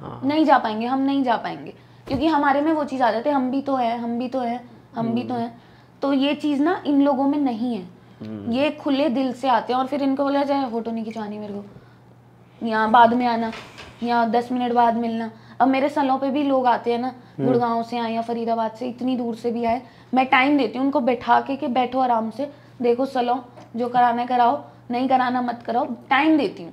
हाँ। नहीं जा पाएंगे हम नहीं जा पाएंगे क्योंकि हमारे में वो चीज़ आ जाती है हम भी तो हैं हम भी तो हैं हम भी तो हम्म। हैं तो ये चीज़ ना इन लोगों में नहीं है हम्म। ये खुले दिल से आते हैं और फिर इनको बोला जाए फोटो नहीं खिंचवानी मेरे को यहाँ बाद में आना या दस मिनट बाद मिलना अब मेरे सलों पे भी लोग आते हैं ना हम्म। गुड़गांव से आए या फरीदाबाद से इतनी दूर से भी आए मैं टाइम देती हूँ उनको बैठा के के बैठो आराम से देखो सलों जो कराना कराओ नहीं कराना मत कराओ टाइम देती हूँ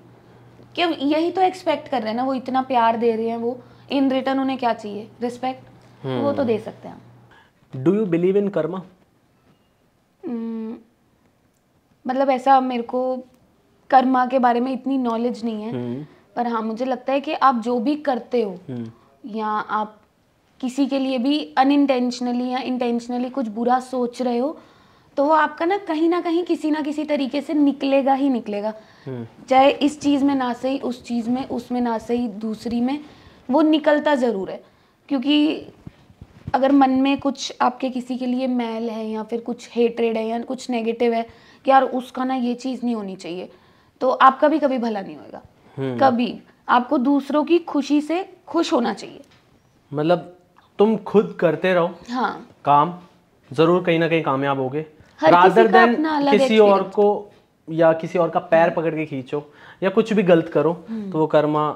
कि यही तो एक्सपेक्ट कर रहे हैं ना वो इतना प्यार दे रहे हैं वो इन रिटर्न उन्हें क्या चाहिए रिस्पेक्ट हम्म। hmm. वो तो दे सकते हैं do you believe in karma मतलब ऐसा मेरे को कर्मा के बारे में इतनी नॉलेज नहीं है hmm. पर हाँ मुझे लगता है कि आप जो भी करते हो hmm. या आप किसी के लिए भी अन इंटेंशनली या इंटेंशनली कुछ बुरा सोच रहे हो तो वो आपका ना कहीं ना कहीं किसी ना किसी तरीके से निकलेगा ही निकलेगा चाहे इस चीज़ में ना सही उस चीज़ में उसमें ना सही दूसरी में वो निकलता ज़रूर है क्योंकि अगर मन में कुछ आपके किसी के लिए मैल है या फिर कुछ हेटरेड है या कुछ नेगेटिव है कि यार उसका ना ये चीज़ नहीं होनी चाहिए तो आपका भी कभी भला नहीं होगा हम्म। कभी आपको दूसरों की खुशी से खुश होना चाहिए मतलब तुम खुद करते रहो हाँ काम जरूर कहीं ना कहीं कामयाब हो गए किसी, किसी और को या किसी और का पैर पकड़ के खींचो या कुछ भी गलत करो हम्म। तो वो कर्मा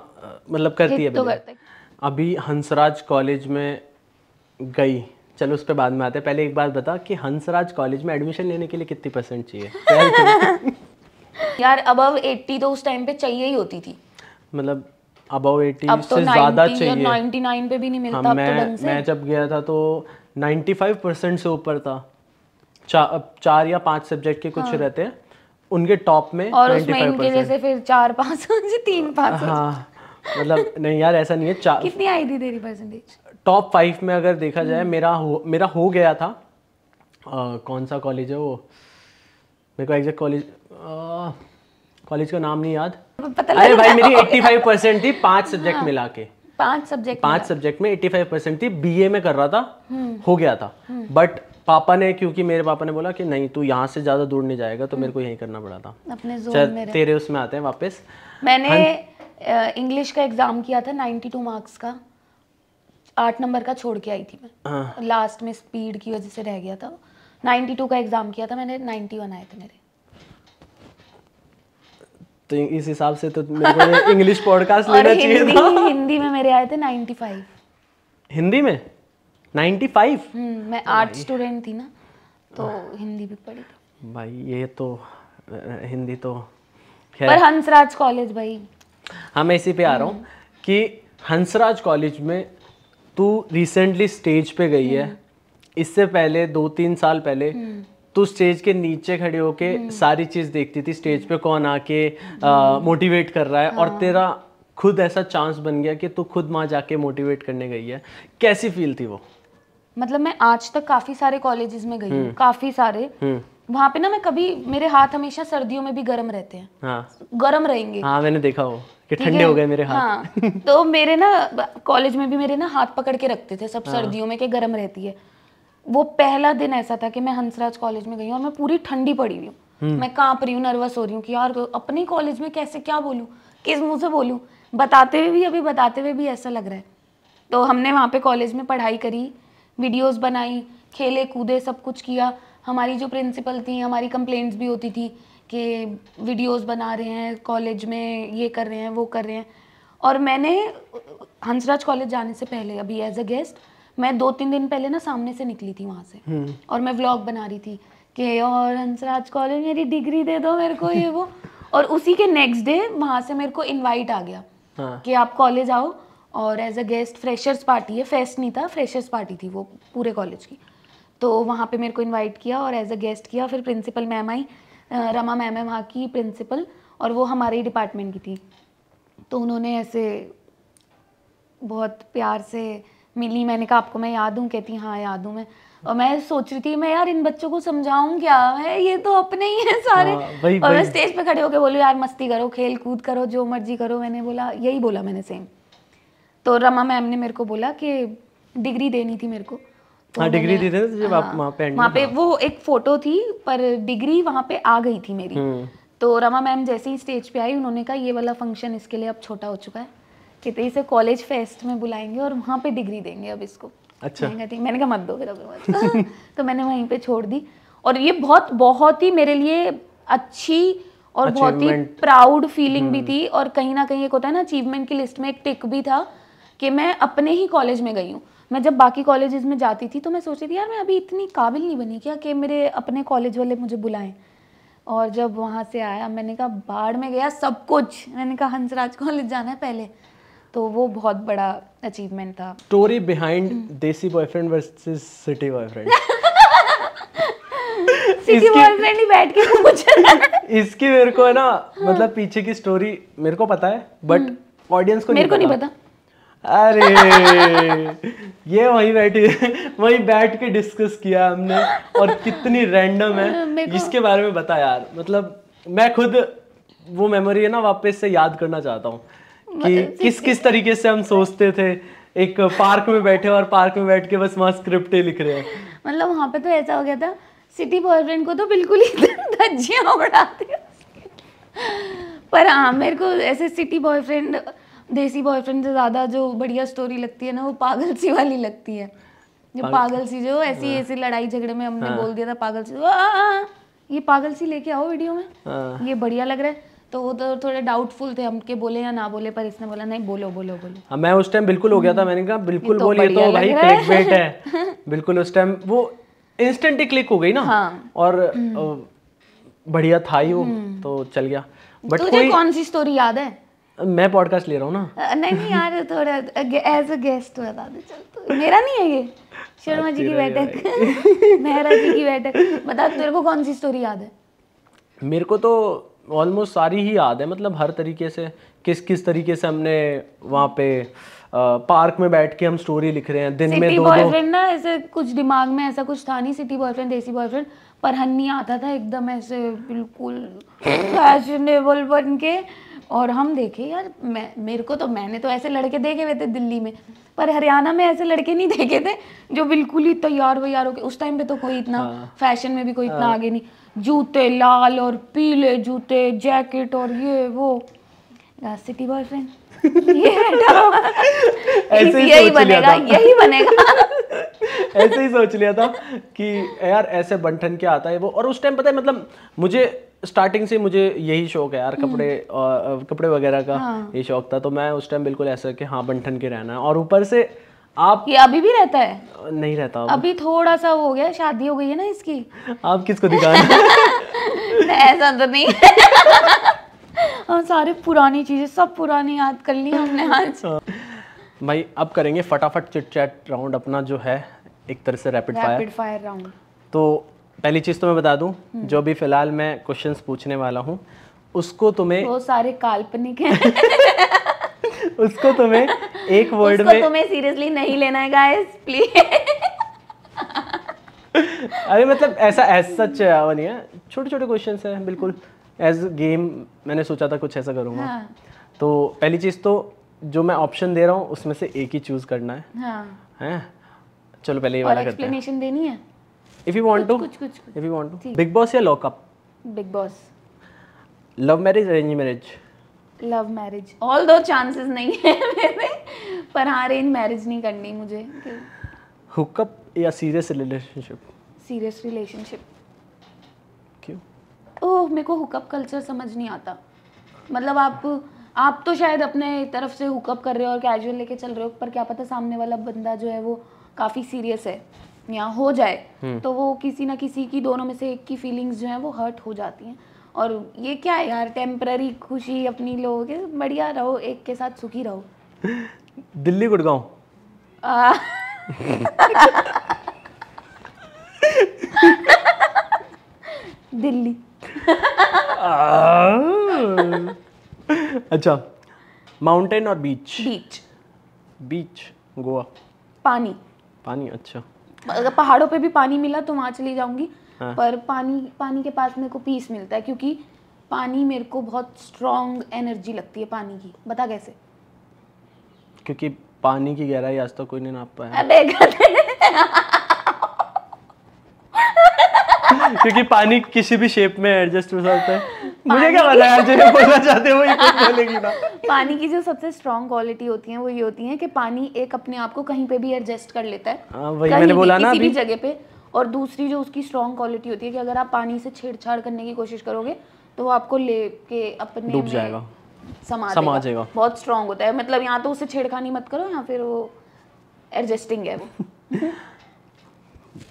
मतलब करती तो है अभी हंसराज कॉलेज में गई चलो उस पर बाद में आते हैं पहले एक बात बता कि हंसराज कॉलेज में एडमिशन लेने के लिए कितनी परसेंट चाहिए <laughs> यार अबव 80 तो उस टाइम पे चाहिए ही होती थी मतलब अबव 80 तो से ज्यादा चाहिए 99 पे भी नहीं मिलता हाँ, तो मैं, तो मैं जब गया था तो 95 परसेंट से ऊपर था चा, चार या पांच सब्जेक्ट के कुछ हाँ. रहते हैं उनके टॉप में और उसमें जैसे फिर चार पाँच तीन पाँच हाँ मतलब नहीं यार ऐसा नहीं है चार कितनी आई थी तेरी परसेंटेज टॉप फाइव में अगर देखा जाए हम्म। मेरा हो मेरा हो गया था आ, कौन सा कॉलेज है वो मेरे को एग्जैक्ट कॉलेज कॉलेज का नाम नहीं याद पता अरे भाई मेरी एट्टी फाइव परसेंट थी पांच सब्जेक्ट हाँ। मिला के पांच सब्जेक्ट पांच सब्जेक्ट में एट्टी फाइव परसेंट थी बीए में कर रहा था हम्म। हो गया था बट हम्म। पापा ने क्योंकि मेरे पापा ने बोला कि नहीं तू यहाँ से ज़्यादा दूर नहीं जाएगा तो मेरे हम्म। को यही करना पड़ा था अपने जोन में तेरे उसमें आते हैं वापस मैंने इंग्लिश का एग्ज़ाम किया था 92 मार्क्स का आठ नंबर का छोड़ के आई थी मैं लास्ट हाँ। में स्पीड की वजह से रह गया था 92 का एग्ज़ाम किया था मैंने 91 आए थे मेरे तो इस हिसाब से तो मेरे को इंग्लिश पॉडकास्ट <laughs> लेना चाहिए था हिंदी में मेरे आए थे 95 हिंदी में हम्म, मैं आर्ट स्टूडेंट थी ना तो हाँ। हिंदी भी पढ़ी थी भाई ये तो हिंदी तो पर हंसराज कॉलेज भाई हाँ मैं इसी पे आ रहा हूँ हम्म। कि हंसराज कॉलेज में तू रिसेंटली स्टेज पे गई है हम्म। इससे पहले दो तीन साल पहले तू स्टेज के नीचे खड़े होके सारी चीज देखती थी स्टेज पे कौन आके मोटिवेट कर रहा है हाँ। और तेरा खुद ऐसा चांस बन गया कि तू खुद वहां जाके मोटिवेट करने गई है कैसी फील थी वो मतलब मैं आज तक काफी सारे कॉलेजेस में गई हूँ हम्म। काफी सारे हम्म। वहाँ पे ना मैं कभी मेरे हाथ हमेशा सर्दियों में भी गर्म रहते हैं हाँ। गर्म रहेंगे हाँ मैंने देखा वो कि ठंडे हो गए मेरे हाथ हाँ, तो मेरे ना कॉलेज में भी मेरे ना हाथ पकड़ के रखते थे सब हाँ। सर्दियों में के गर्म रहती है वो पहला दिन ऐसा था कि मैं हंसराज कॉलेज में गई हूँ और मैं पूरी ठंडी पड़ी हुई हूँ हम्म। मैं कांप रही हूँ नर्वस हो रही हूँ कि यार अपने कॉलेज में कैसे क्या बोलूँ किस मुंह से बोलूँ बताते हुए भी अभी बताते हुए भी ऐसा लग रहा है तो हमने वहाँ पे कॉलेज में पढ़ाई करी वीडियोस बनाई खेले कूदे सब कुछ किया हमारी जो प्रिंसिपल थी हमारी कंप्लेंट्स भी होती थी कि वीडियोस बना रहे हैं कॉलेज में ये कर रहे हैं वो कर रहे हैं और मैंने हंसराज कॉलेज जाने से पहले अभी एज अ गेस्ट मैं दो तीन दिन पहले ना सामने से निकली थी वहाँ से हम्म। और मैं व्लॉग बना रही थी कि और हंसराज कॉलेज मेरी डिग्री दे दो मेरे को ये वो और उसी के नेक्स्ट डे वहाँ से मेरे को इनवाइट आ गया हाँ। कि आप कॉलेज आओ और as a guest freshers party है फेस्ट नहीं था फ्रेशर्स पार्टी थी वो पूरे कॉलेज की तो वहाँ पे मेरे को इनवाइट किया और एज अ गेस्ट किया फिर प्रिंसिपल मैम आई रमा मैम है वहाँ की प्रिंसिपल और वो हमारे ही डिपार्टमेंट की थी तो उन्होंने ऐसे बहुत प्यार से मिली मैंने कहा आपको मैं याद हूँ कहती हाँ याद हूँ मैं और मैं सोच रही थी मैं यार इन बच्चों को समझाऊँ क्या है ये तो अपने ही है सारे आ, हाँ, भाई, और भाई। मैं स्टेज पे खड़े होकर बोलो यार मस्ती करो खेल कूद करो जो मर्जी करो मैंने बोला यही बोला मैंने सेम तो रमा मैम ने मेरे को बोला कि डिग्री देनी थी मेरे को तो हाँ, डिग्री दी थी जब आप हाँ, वहाँ पे वहाँ पे वो एक फोटो थी पर डिग्री वहाँ पे आ गई थी मेरी हम्म। तो रमा मैम जैसे ही स्टेज पे आई उन्होंने कहा ये वाला फंक्शन इसके लिए अब छोटा हो चुका है तो इसे कॉलेज फेस्ट में बुलाएंगे और वहाँ पे डिग्री देंगे अब इसको अच्छा मैंने मैंने कहा मत दो फिर <laughs> तो मैंने वहीं पे छोड़ दी और ये बहुत बहुत ही मेरे लिए अच्छी और बहुत ही प्राउड फीलिंग भी हम्म। थी और कहीं ना कहीं एक होता है ना अचीवमेंट की लिस्ट में एक टिक भी था कि मैं अपने ही कॉलेज में गई हूँ मैं जब बाकी कॉलेजेस में जाती थी तो मैं सोचती थी यार मैं अभी इतनी काबिल नहीं बनी क्या कि मेरे अपने कॉलेज वाले मुझे बुलाएं और जब वहाँ से आया मैंने कहा बाढ़ में गया सब कुछ मैंने कहा हंसराज कॉलेज जाना है पहले तो वो बहुत बड़ा अचीवमेंट था story behind desi boyfriend versus city boyfriend city boyfriend ही बैठ के पूछ <laughs> इसकी मेरे को है ना मतलब पीछे की स्टोरी मेरे को पता है बट ऑडियंस हम्म। को मेरे को नहीं पता अरे ये वही बैठी वही बैठ के डिस्कस किया हमने और कितनी रैंडम है इसके बारे में बता यार मतलब मैं खुद वो मेमोरी है ना वापस से याद करना चाहता हूँ कि किस किस तरीके से हम सोचते थे एक पार्क में बैठे और पार्क में बैठ के बस वहाँ स्क्रिप्टें लिख रहे हैं मतलब वहाँ पे तो ऐसा हो गया था सिटी बॉयफ्रेंड को तो बिल्कुल ही <laughs> धज्जियाँ उड़ा पर हाँ मेरे को ऐसे सिटी बॉयफ्रेंड देसी बॉयफ्रेंड से ज़्यादा जो बढ़िया स्टोरी लगती है ना वो पागल सी वाली लगती है जो पागल सी जो ऐसी हाँ। ऐसी लड़ाई झगड़े में हमने हाँ। बोल दिया था पागल सी ये पागल सी लेके आओ वीडियो में हाँ। ये बढ़िया लग रहा है तो वो तो थोड़े डाउटफुल थे हम के बोले या ना बोले पर इसने बोला नहीं बोलो बोलो बोलो हाँ मैं उस टाइम बिल्कुल हो गया था मैंने कहा बिल्कुल तो बोलिए तो भाई क्लिक बेट है <laughs> बिल्कुल उस टाइम वो इंस्टेंट ही क्लिक हो गई ना हाँ। और हम्म। बढ़िया था ही वो हम्म। तो चल गया बट तो तुझे कौन सी स्टोरी याद है मैं पॉडकास्ट ले रहा हूँ ना नहीं नहीं यार थोड़ा एज अ गेस्ट बता दे चल तो मेरा नहीं है ये शर्मा जी की बैठक <laughs> मेहरा जी की बैठक बता तेरे को कौन सी स्टोरी याद है मेरे को तो ऑलमोस्ट सारी ही याद है मतलब हर तरीके से किस किस तरीके से हमने वहाँ पे आ, पार्क में बैठ के हम स्टोरी लिख रहे हैं दिन में दो बॉयफ्रेंड ना ऐसे कुछ दिमाग में ऐसा कुछ था नहीं सिटी बॉयफ्रेंड देसी बॉयफ्रेंड पर हन्नी आता था एकदम ऐसे बिल्कुल फैशनेबल <laughs> बन के और हम देखे यार मैं मेरे को तो मैंने तो ऐसे लड़के देखे हुए थे दिल्ली में पर हरियाणा में ऐसे लड़के नहीं देखे थे जो बिल्कुल ही तैयार व्यार हो के उस टाइम पे तो कोई इतना हाँ। फैशन में भी कोई इतना हाँ। आगे नहीं जूते लाल और पीले जूते जैकेट और ये वो सिटी बॉयफ्रेंड ये <laughs> यही बनेगा यही <laughs> बनेगा ऐसे ही सोच लिया था कि यार ऐसे बंठन क्या आता है वो और उस टाइम पता है मतलब मुझे स्टार्टिंग से मुझे यही शौक है यार हम्म। कपड़े आ, कपड़े वगैरह का हाँ। ये शौक था तो मैं उस टाइम बिल्कुल ऐसा कि हाँ बंठन के रहना है और ऊपर से आप ये अभी भी रहता है नहीं रहता अभी थोड़ा सा हो गया शादी हो गई है ना इसकी आप किसको दिखा <laughs> ऐसा तो नहीं <laughs> हम सारे पुरानी चीजें सब पुरानी याद कर ली हमने आज <laughs> हाँ। भाई अब करेंगे फटाफट चिट चैट राउंड अपना जो है एक तरह से रैपिड फायर राउंड तो पहली चीज़ तो मैं बता दूं हम्म। जो भी फिलहाल मैं क्वेश्चंस पूछने वाला हूँ उसको तुम्हें वो सारे काल्पनिक हैं <laughs> उसको तुम्हें एक वर्ड <laughs> में तुम्हें सीरियसली नहीं लेना है गाइस प्लीज <laughs> अरे मतलब ऐसा एज सच नहीं है छोटे छोटे क्वेश्चन हैं बिल्कुल एज गेम मैंने सोचा था कुछ ऐसा करूँगा हाँ। तो पहली चीज़ तो जो मैं ऑप्शन दे रहा हूँ उसमें से एक ही चूज करना है हाँ। है चलो पहले ये वाला करते हैं देनी है इफ यू वांट टू कुछ कुछ if you want to Bigg Boss या lockup Bigg Boss love marriage arrange marriage love marriage although chances नहीं है <laughs> मेरे पर हाँ अरेंज मैरिज नहीं करनी मुझे हुकअप या सीरियस रिलेशनशिप सीरियस रिलेशनशिप क्यों ओह मेरे को हुकअप कल्चर समझ नहीं आता मतलब आप आप तो शायद अपने तरफ से हुकअप कर रहे हो और कैजुअल लेके चल रहे हो पर क्या पता सामने वाला बंदा जो है वो काफ़ी सीरियस है या हो जाए हम्म। तो वो किसी ना किसी की दोनों में से एक की फीलिंग्स जो हैं वो हर्ट हो जाती हैं और ये क्या है यार टेम्प्ररी खुशी अपनी लोगों के बढ़िया रहो एक के साथ सुखी रहो <laughs> दिल्ली गुड़गांव <laughs> दिल्ली <laughs> अच्छा माउंटेन और बीच बीच बीच गोवा पानी पानी अच्छा अगर पहाड़ों पे भी पानी मिला तो वहाँ चली जाऊंगी हाँ। पर पानी पानी के पास मेरे को पीस मिलता है क्योंकि पानी मेरे को बहुत स्ट्रॉन्ग एनर्जी लगती है पानी की बता कैसे क्योंकि पानी की गहराई आज तक तो कोई नहीं नाप पाया <laughs> क्योंकि पानी किसी भी शेप में एडजस्ट हो सकता है मुझे क्या बताया जो बोलना चाहते हो ये कुछ बोलेगी ना पानी की जो सबसे स्ट्रांग क्वालिटी होती है वो ये होती है कि पानी एक अपने आप को कहीं पे भी एडजस्ट कर लेता है आ, हाँ, वही मैंने बोला ना किसी भी जगह पे और दूसरी जो उसकी स्ट्रांग क्वालिटी होती है कि अगर आप पानी से छेड़छाड़ करने की कोशिश करोगे तो वो आपको ले के अपने डूब जाएगा समा समा जाएगा बहुत स्ट्रांग होता है मतलब यहाँ तो उसे छेड़खानी मत करो या फिर वो एडजस्टिंग है वो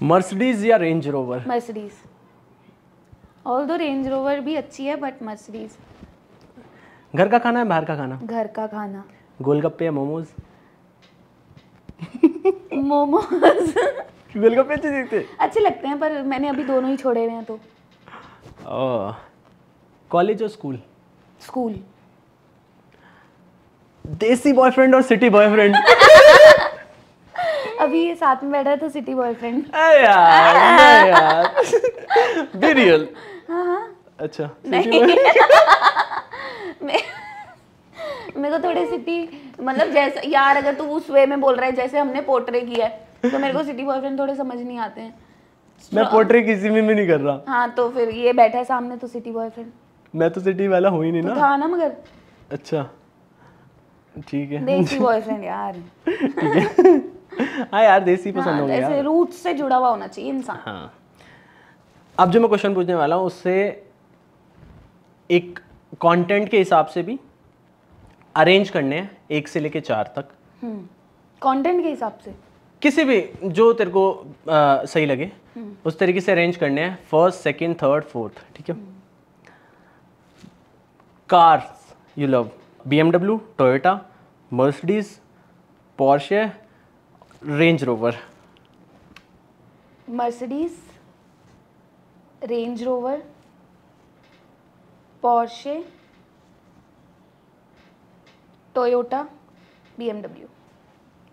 मर्सिडीज <laughs> या Range Rover Mercedes although Range Rover भी अच्छी है बट मर्सिडीज घर का खाना है बाहर का खाना घर का खाना गोलगप्पे या मोमोज <laughs> मोमोज गोलगप्पे अच्छे दिखते अच्छे लगते हैं पर मैंने अभी दोनों ही छोड़े हुए हैं तो कॉलेज और स्कूल स्कूल देसी बॉयफ्रेंड और सिटी बॉयफ्रेंड <laughs> अभी ये साथ में बैठा था तो सिटी बॉयफ्रेंड यार रियल हाँ, हाँ। अच्छा नहीं मेरे को तो थोड़े सिटी मतलब जैसे यार अगर तू उस वे में बोल रहा है जैसे हमने पोर्ट्रे किया है तो मेरे को सिटी बॉयफ्रेंड थोड़े समझ नहीं आते हैं मैं पोर्ट्रे किसी में भी नहीं कर रहा हाँ तो फिर ये बैठा है सामने तो सिटी बॉयफ्रेंड मैं तो सिटी वाला हूँ ही नहीं ना था ना मगर अच्छा ठीक है देसी बॉयफ्रेंड यार <laughs> ठीक है <laughs> हाँ यार देसी पसंद हाँ, हो गया रूट से जुड़ा हुआ होना चाहिए इंसान हाँ अब जो मैं क्वेश्चन पूछने वाला हूँ उससे एक कंटेंट के हिसाब से भी अरेंज करने हैं एक से लेके चार तक कंटेंट हम्म, के हिसाब से किसी भी जो तेरे को आ, सही लगे हम्म। उस तरीके से अरेंज करने हैं फर्स्ट सेकंड थर्ड फोर्थ ठीक है cars you love BMW Toyota Mercedes Porsche Range Rover Mercedes Range Rover Porsche Toyota BMW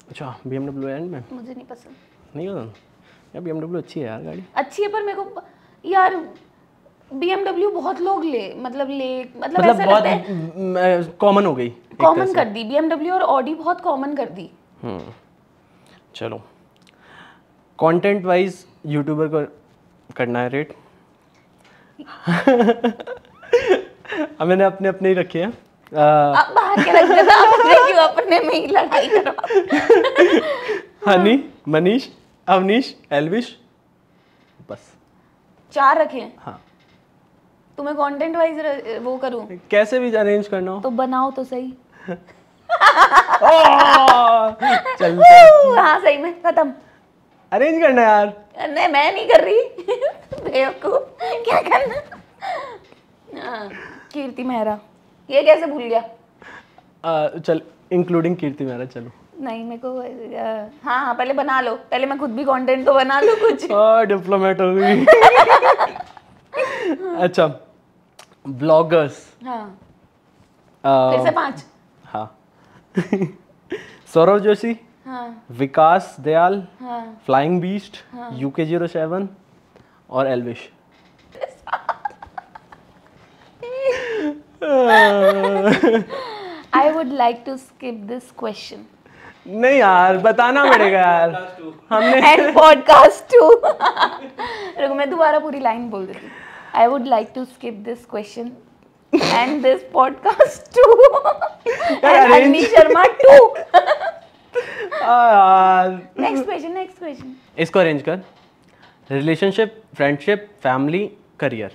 अच्छा बीएमडब्ल्यू एंड में मुझे नहीं पसंद नहीं पसंद यार बीएमडब्ल्यू अच्छी है यार गाड़ी अच्छी है पर मेरे को यार बीएमडब्ल्यू बहुत लोग ले मतलब ले मतलब, मतलब ऐसा लगता है कॉमन हो गई कॉमन कर दी बीएमडब्ल्यू और ऑडी बहुत कॉमन कर दी हम्म। चलो कंटेंट वाइज यूट्यूबर को करना है रेट <laughs> मैंने अपने अपने ही रखे हैं बाहर के क्यों अपने में ही लड़ाई करो हनी मनीष अवनीश एलविश बस चार रखे हैं हाँ तुम्हें कंटेंट वाइज वो करूं कैसे भी अरेंज करना हो तो बनाओ तो सही <laughs> हाँ। चल हाँ सही में खत्म अरेंज करना यार नहीं मैं नहीं कर रही बेवकूफ क्या करना हाँ, कीर्ति मेहरा ये कैसे भूल गया आ, चल इंक्लूडिंग कीर्ति मेहरा चलो नहीं मेरे को हाँ हाँ पहले बना लो पहले मैं खुद भी कंटेंट तो बना लो कुछ डिप्लोमेट <laughs> हो गई <laughs> अच्छा ब्लॉगर्स हाँ फिर से पांच <laughs> सौरभ जोशी हाँ. विकास दयाल हाँ. Flying beast UK zero seven और Elvish I would like to skip this question नहीं यार बताना पड़ेगा यार हमने पॉडकास्ट टू <laughs> रुको मैं दोबारा पूरी लाइन बोल देती I would like to skip this question and this podcast <laughs> too. and Agni Sharma too. Next question next question इसको अरेंज कर relationship friendship family career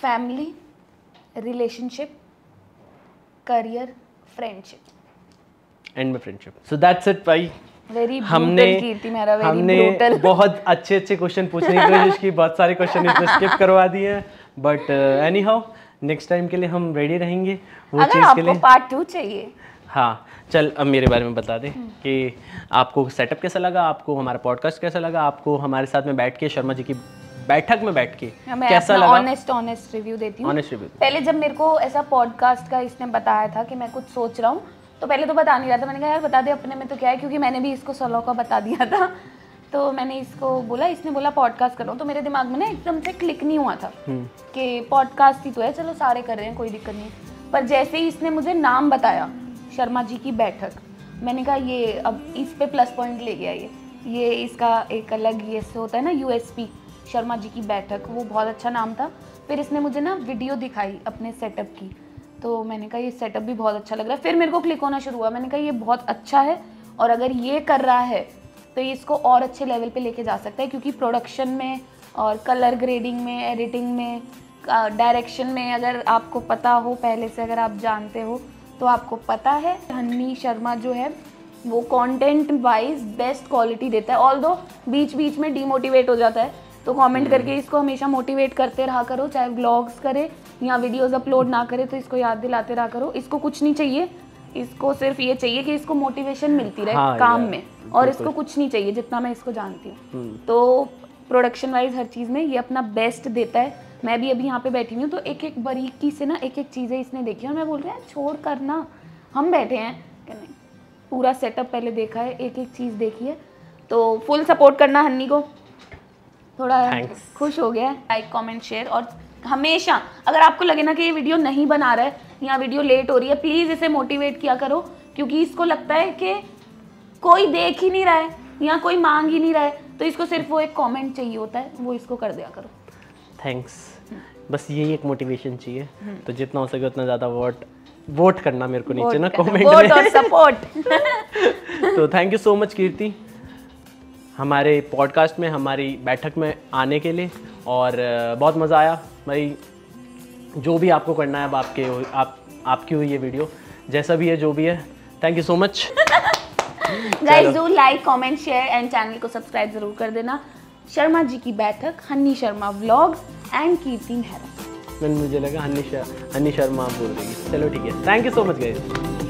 family relationship career friendship end में friendship so that's it भाई हमने very हमने <laughs> बहुत अच्छे अच्छे question पूछने की कोशिश की बहुत सारे क्वेश्चन इसमें स्किप करवा दिए हैं but anyhow next time के लिए हम रेडी रहेंगे वो चीज़ के लिए पार्ट टू चाहिए हाँ चल अब मेरे बारे में बता दें हम्म। कि आपको सेटअप कैसा लगा आपको हमारा पॉडकास्ट कैसा लगा आपको हमारे साथ में बैठ के शर्मा जी की बैठक में बैठ के हाँ, कैसा लगा ऑनेस्ट ऑनेस्ट रिव्यू देती हूँ पहले जब मेरे को ऐसा पॉडकास्ट का इसने बताया था कि मैं कुछ सोच रहा हूँ तो पहले तो बता नहीं रहा था मैंने कहा यार बता दे अपने में तो क्या है क्योंकि मैंने भी इसको सोलो का बता दिया था तो मैंने इसको बोला इसने बोला पॉडकास्ट करो तो मेरे दिमाग में ना एकदम से क्लिक नहीं हुआ था हम्म। कि पॉडकास्ट ही तो है चलो सारे कर रहे हैं कोई दिक्कत नहीं पर जैसे ही इसने मुझे नाम बताया शर्मा जी की बैठक मैंने कहा ये अब इस पर प्लस पॉइंट ले गया ये ये इसका एक अलग ये होता है ना यू शर्मा जी की बैठक वो बहुत अच्छा नाम था फिर इसने मुझे ना वीडियो दिखाई अपने सेटअप की तो मैंने कहा ये सेटअप भी बहुत अच्छा लग रहा है फिर मेरे को क्लिक होना शुरू हुआ मैंने कहा ये बहुत अच्छा है और अगर ये कर रहा है तो ये इसको और अच्छे लेवल पे लेके जा सकता है क्योंकि प्रोडक्शन में और कलर ग्रेडिंग में एडिटिंग में डायरेक्शन में अगर आपको पता हो पहले से अगर आप जानते हो तो आपको पता है हन्नी शर्मा जो है वो कंटेंट वाइज बेस्ट क्वालिटी देता है ऑल बीच बीच में डीमोटिवेट हो जाता है तो कमेंट हम्म। करके इसको हमेशा मोटिवेट करते रहा करो चाहे ब्लॉग्स करे या वीडियोस अपलोड ना करे तो इसको याद दिलाते रहा करो इसको कुछ नहीं चाहिए इसको सिर्फ ये चाहिए कि इसको मोटिवेशन मिलती रहे हाँ, काम में और इसको कुछ नहीं चाहिए जितना मैं इसको जानती हूँ हम्म। तो प्रोडक्शन वाइज हर चीज़ में ये अपना बेस्ट देता है मैं भी अभी यहाँ पे बैठी हूँ तो एक एक बारीकी से ना एक एक चीज़ें इसने देखी और मैं बोल रही हूँ छोड़ कर ना हम बैठे हैं क्या नहीं पूरा सेटअप पहले देखा है एक एक चीज़ देखी है तो फुल सपोर्ट करना हन्नी को थोड़ा Thanks. खुश हो गया लाइक कॉमेंट शेयर और हमेशा अगर आपको लगे ना कि ये वीडियो नहीं बना रहा है या वीडियो लेट हो रही है प्लीज़ इसे मोटिवेट किया करो क्योंकि इसको लगता है कि कोई देख ही नहीं रहा है या कोई मांग ही नहीं रहा है तो इसको सिर्फ वो एक कमेंट चाहिए होता है वो इसको कर दिया करो थैंक्स बस यही एक मोटिवेशन चाहिए हम्म। तो जितना हो सके उतना ज़्यादा वोट वोट करना मेरे को नीचे ना कमेंट में सपोर्ट <laughs> तो thank you so much Kirti हमारे पॉडकास्ट में हमारी बैठक में आने के लिए और बहुत मज़ा आया भाई जो भी आपको करना है अब आपके आप आपकी हुई ये वीडियो जैसा भी है जो भी है thank you so much guys do like comment share and channel को सब्सक्राइब जरूर कर देना शर्मा जी की बैठक हन्नी शर्मा व्लॉग्स एंड कीर्ति मेहरा मुझे लगा हन्नी शर्मा हन्नी शर्मा बोल रही है चलो ठीक है thank you so much guys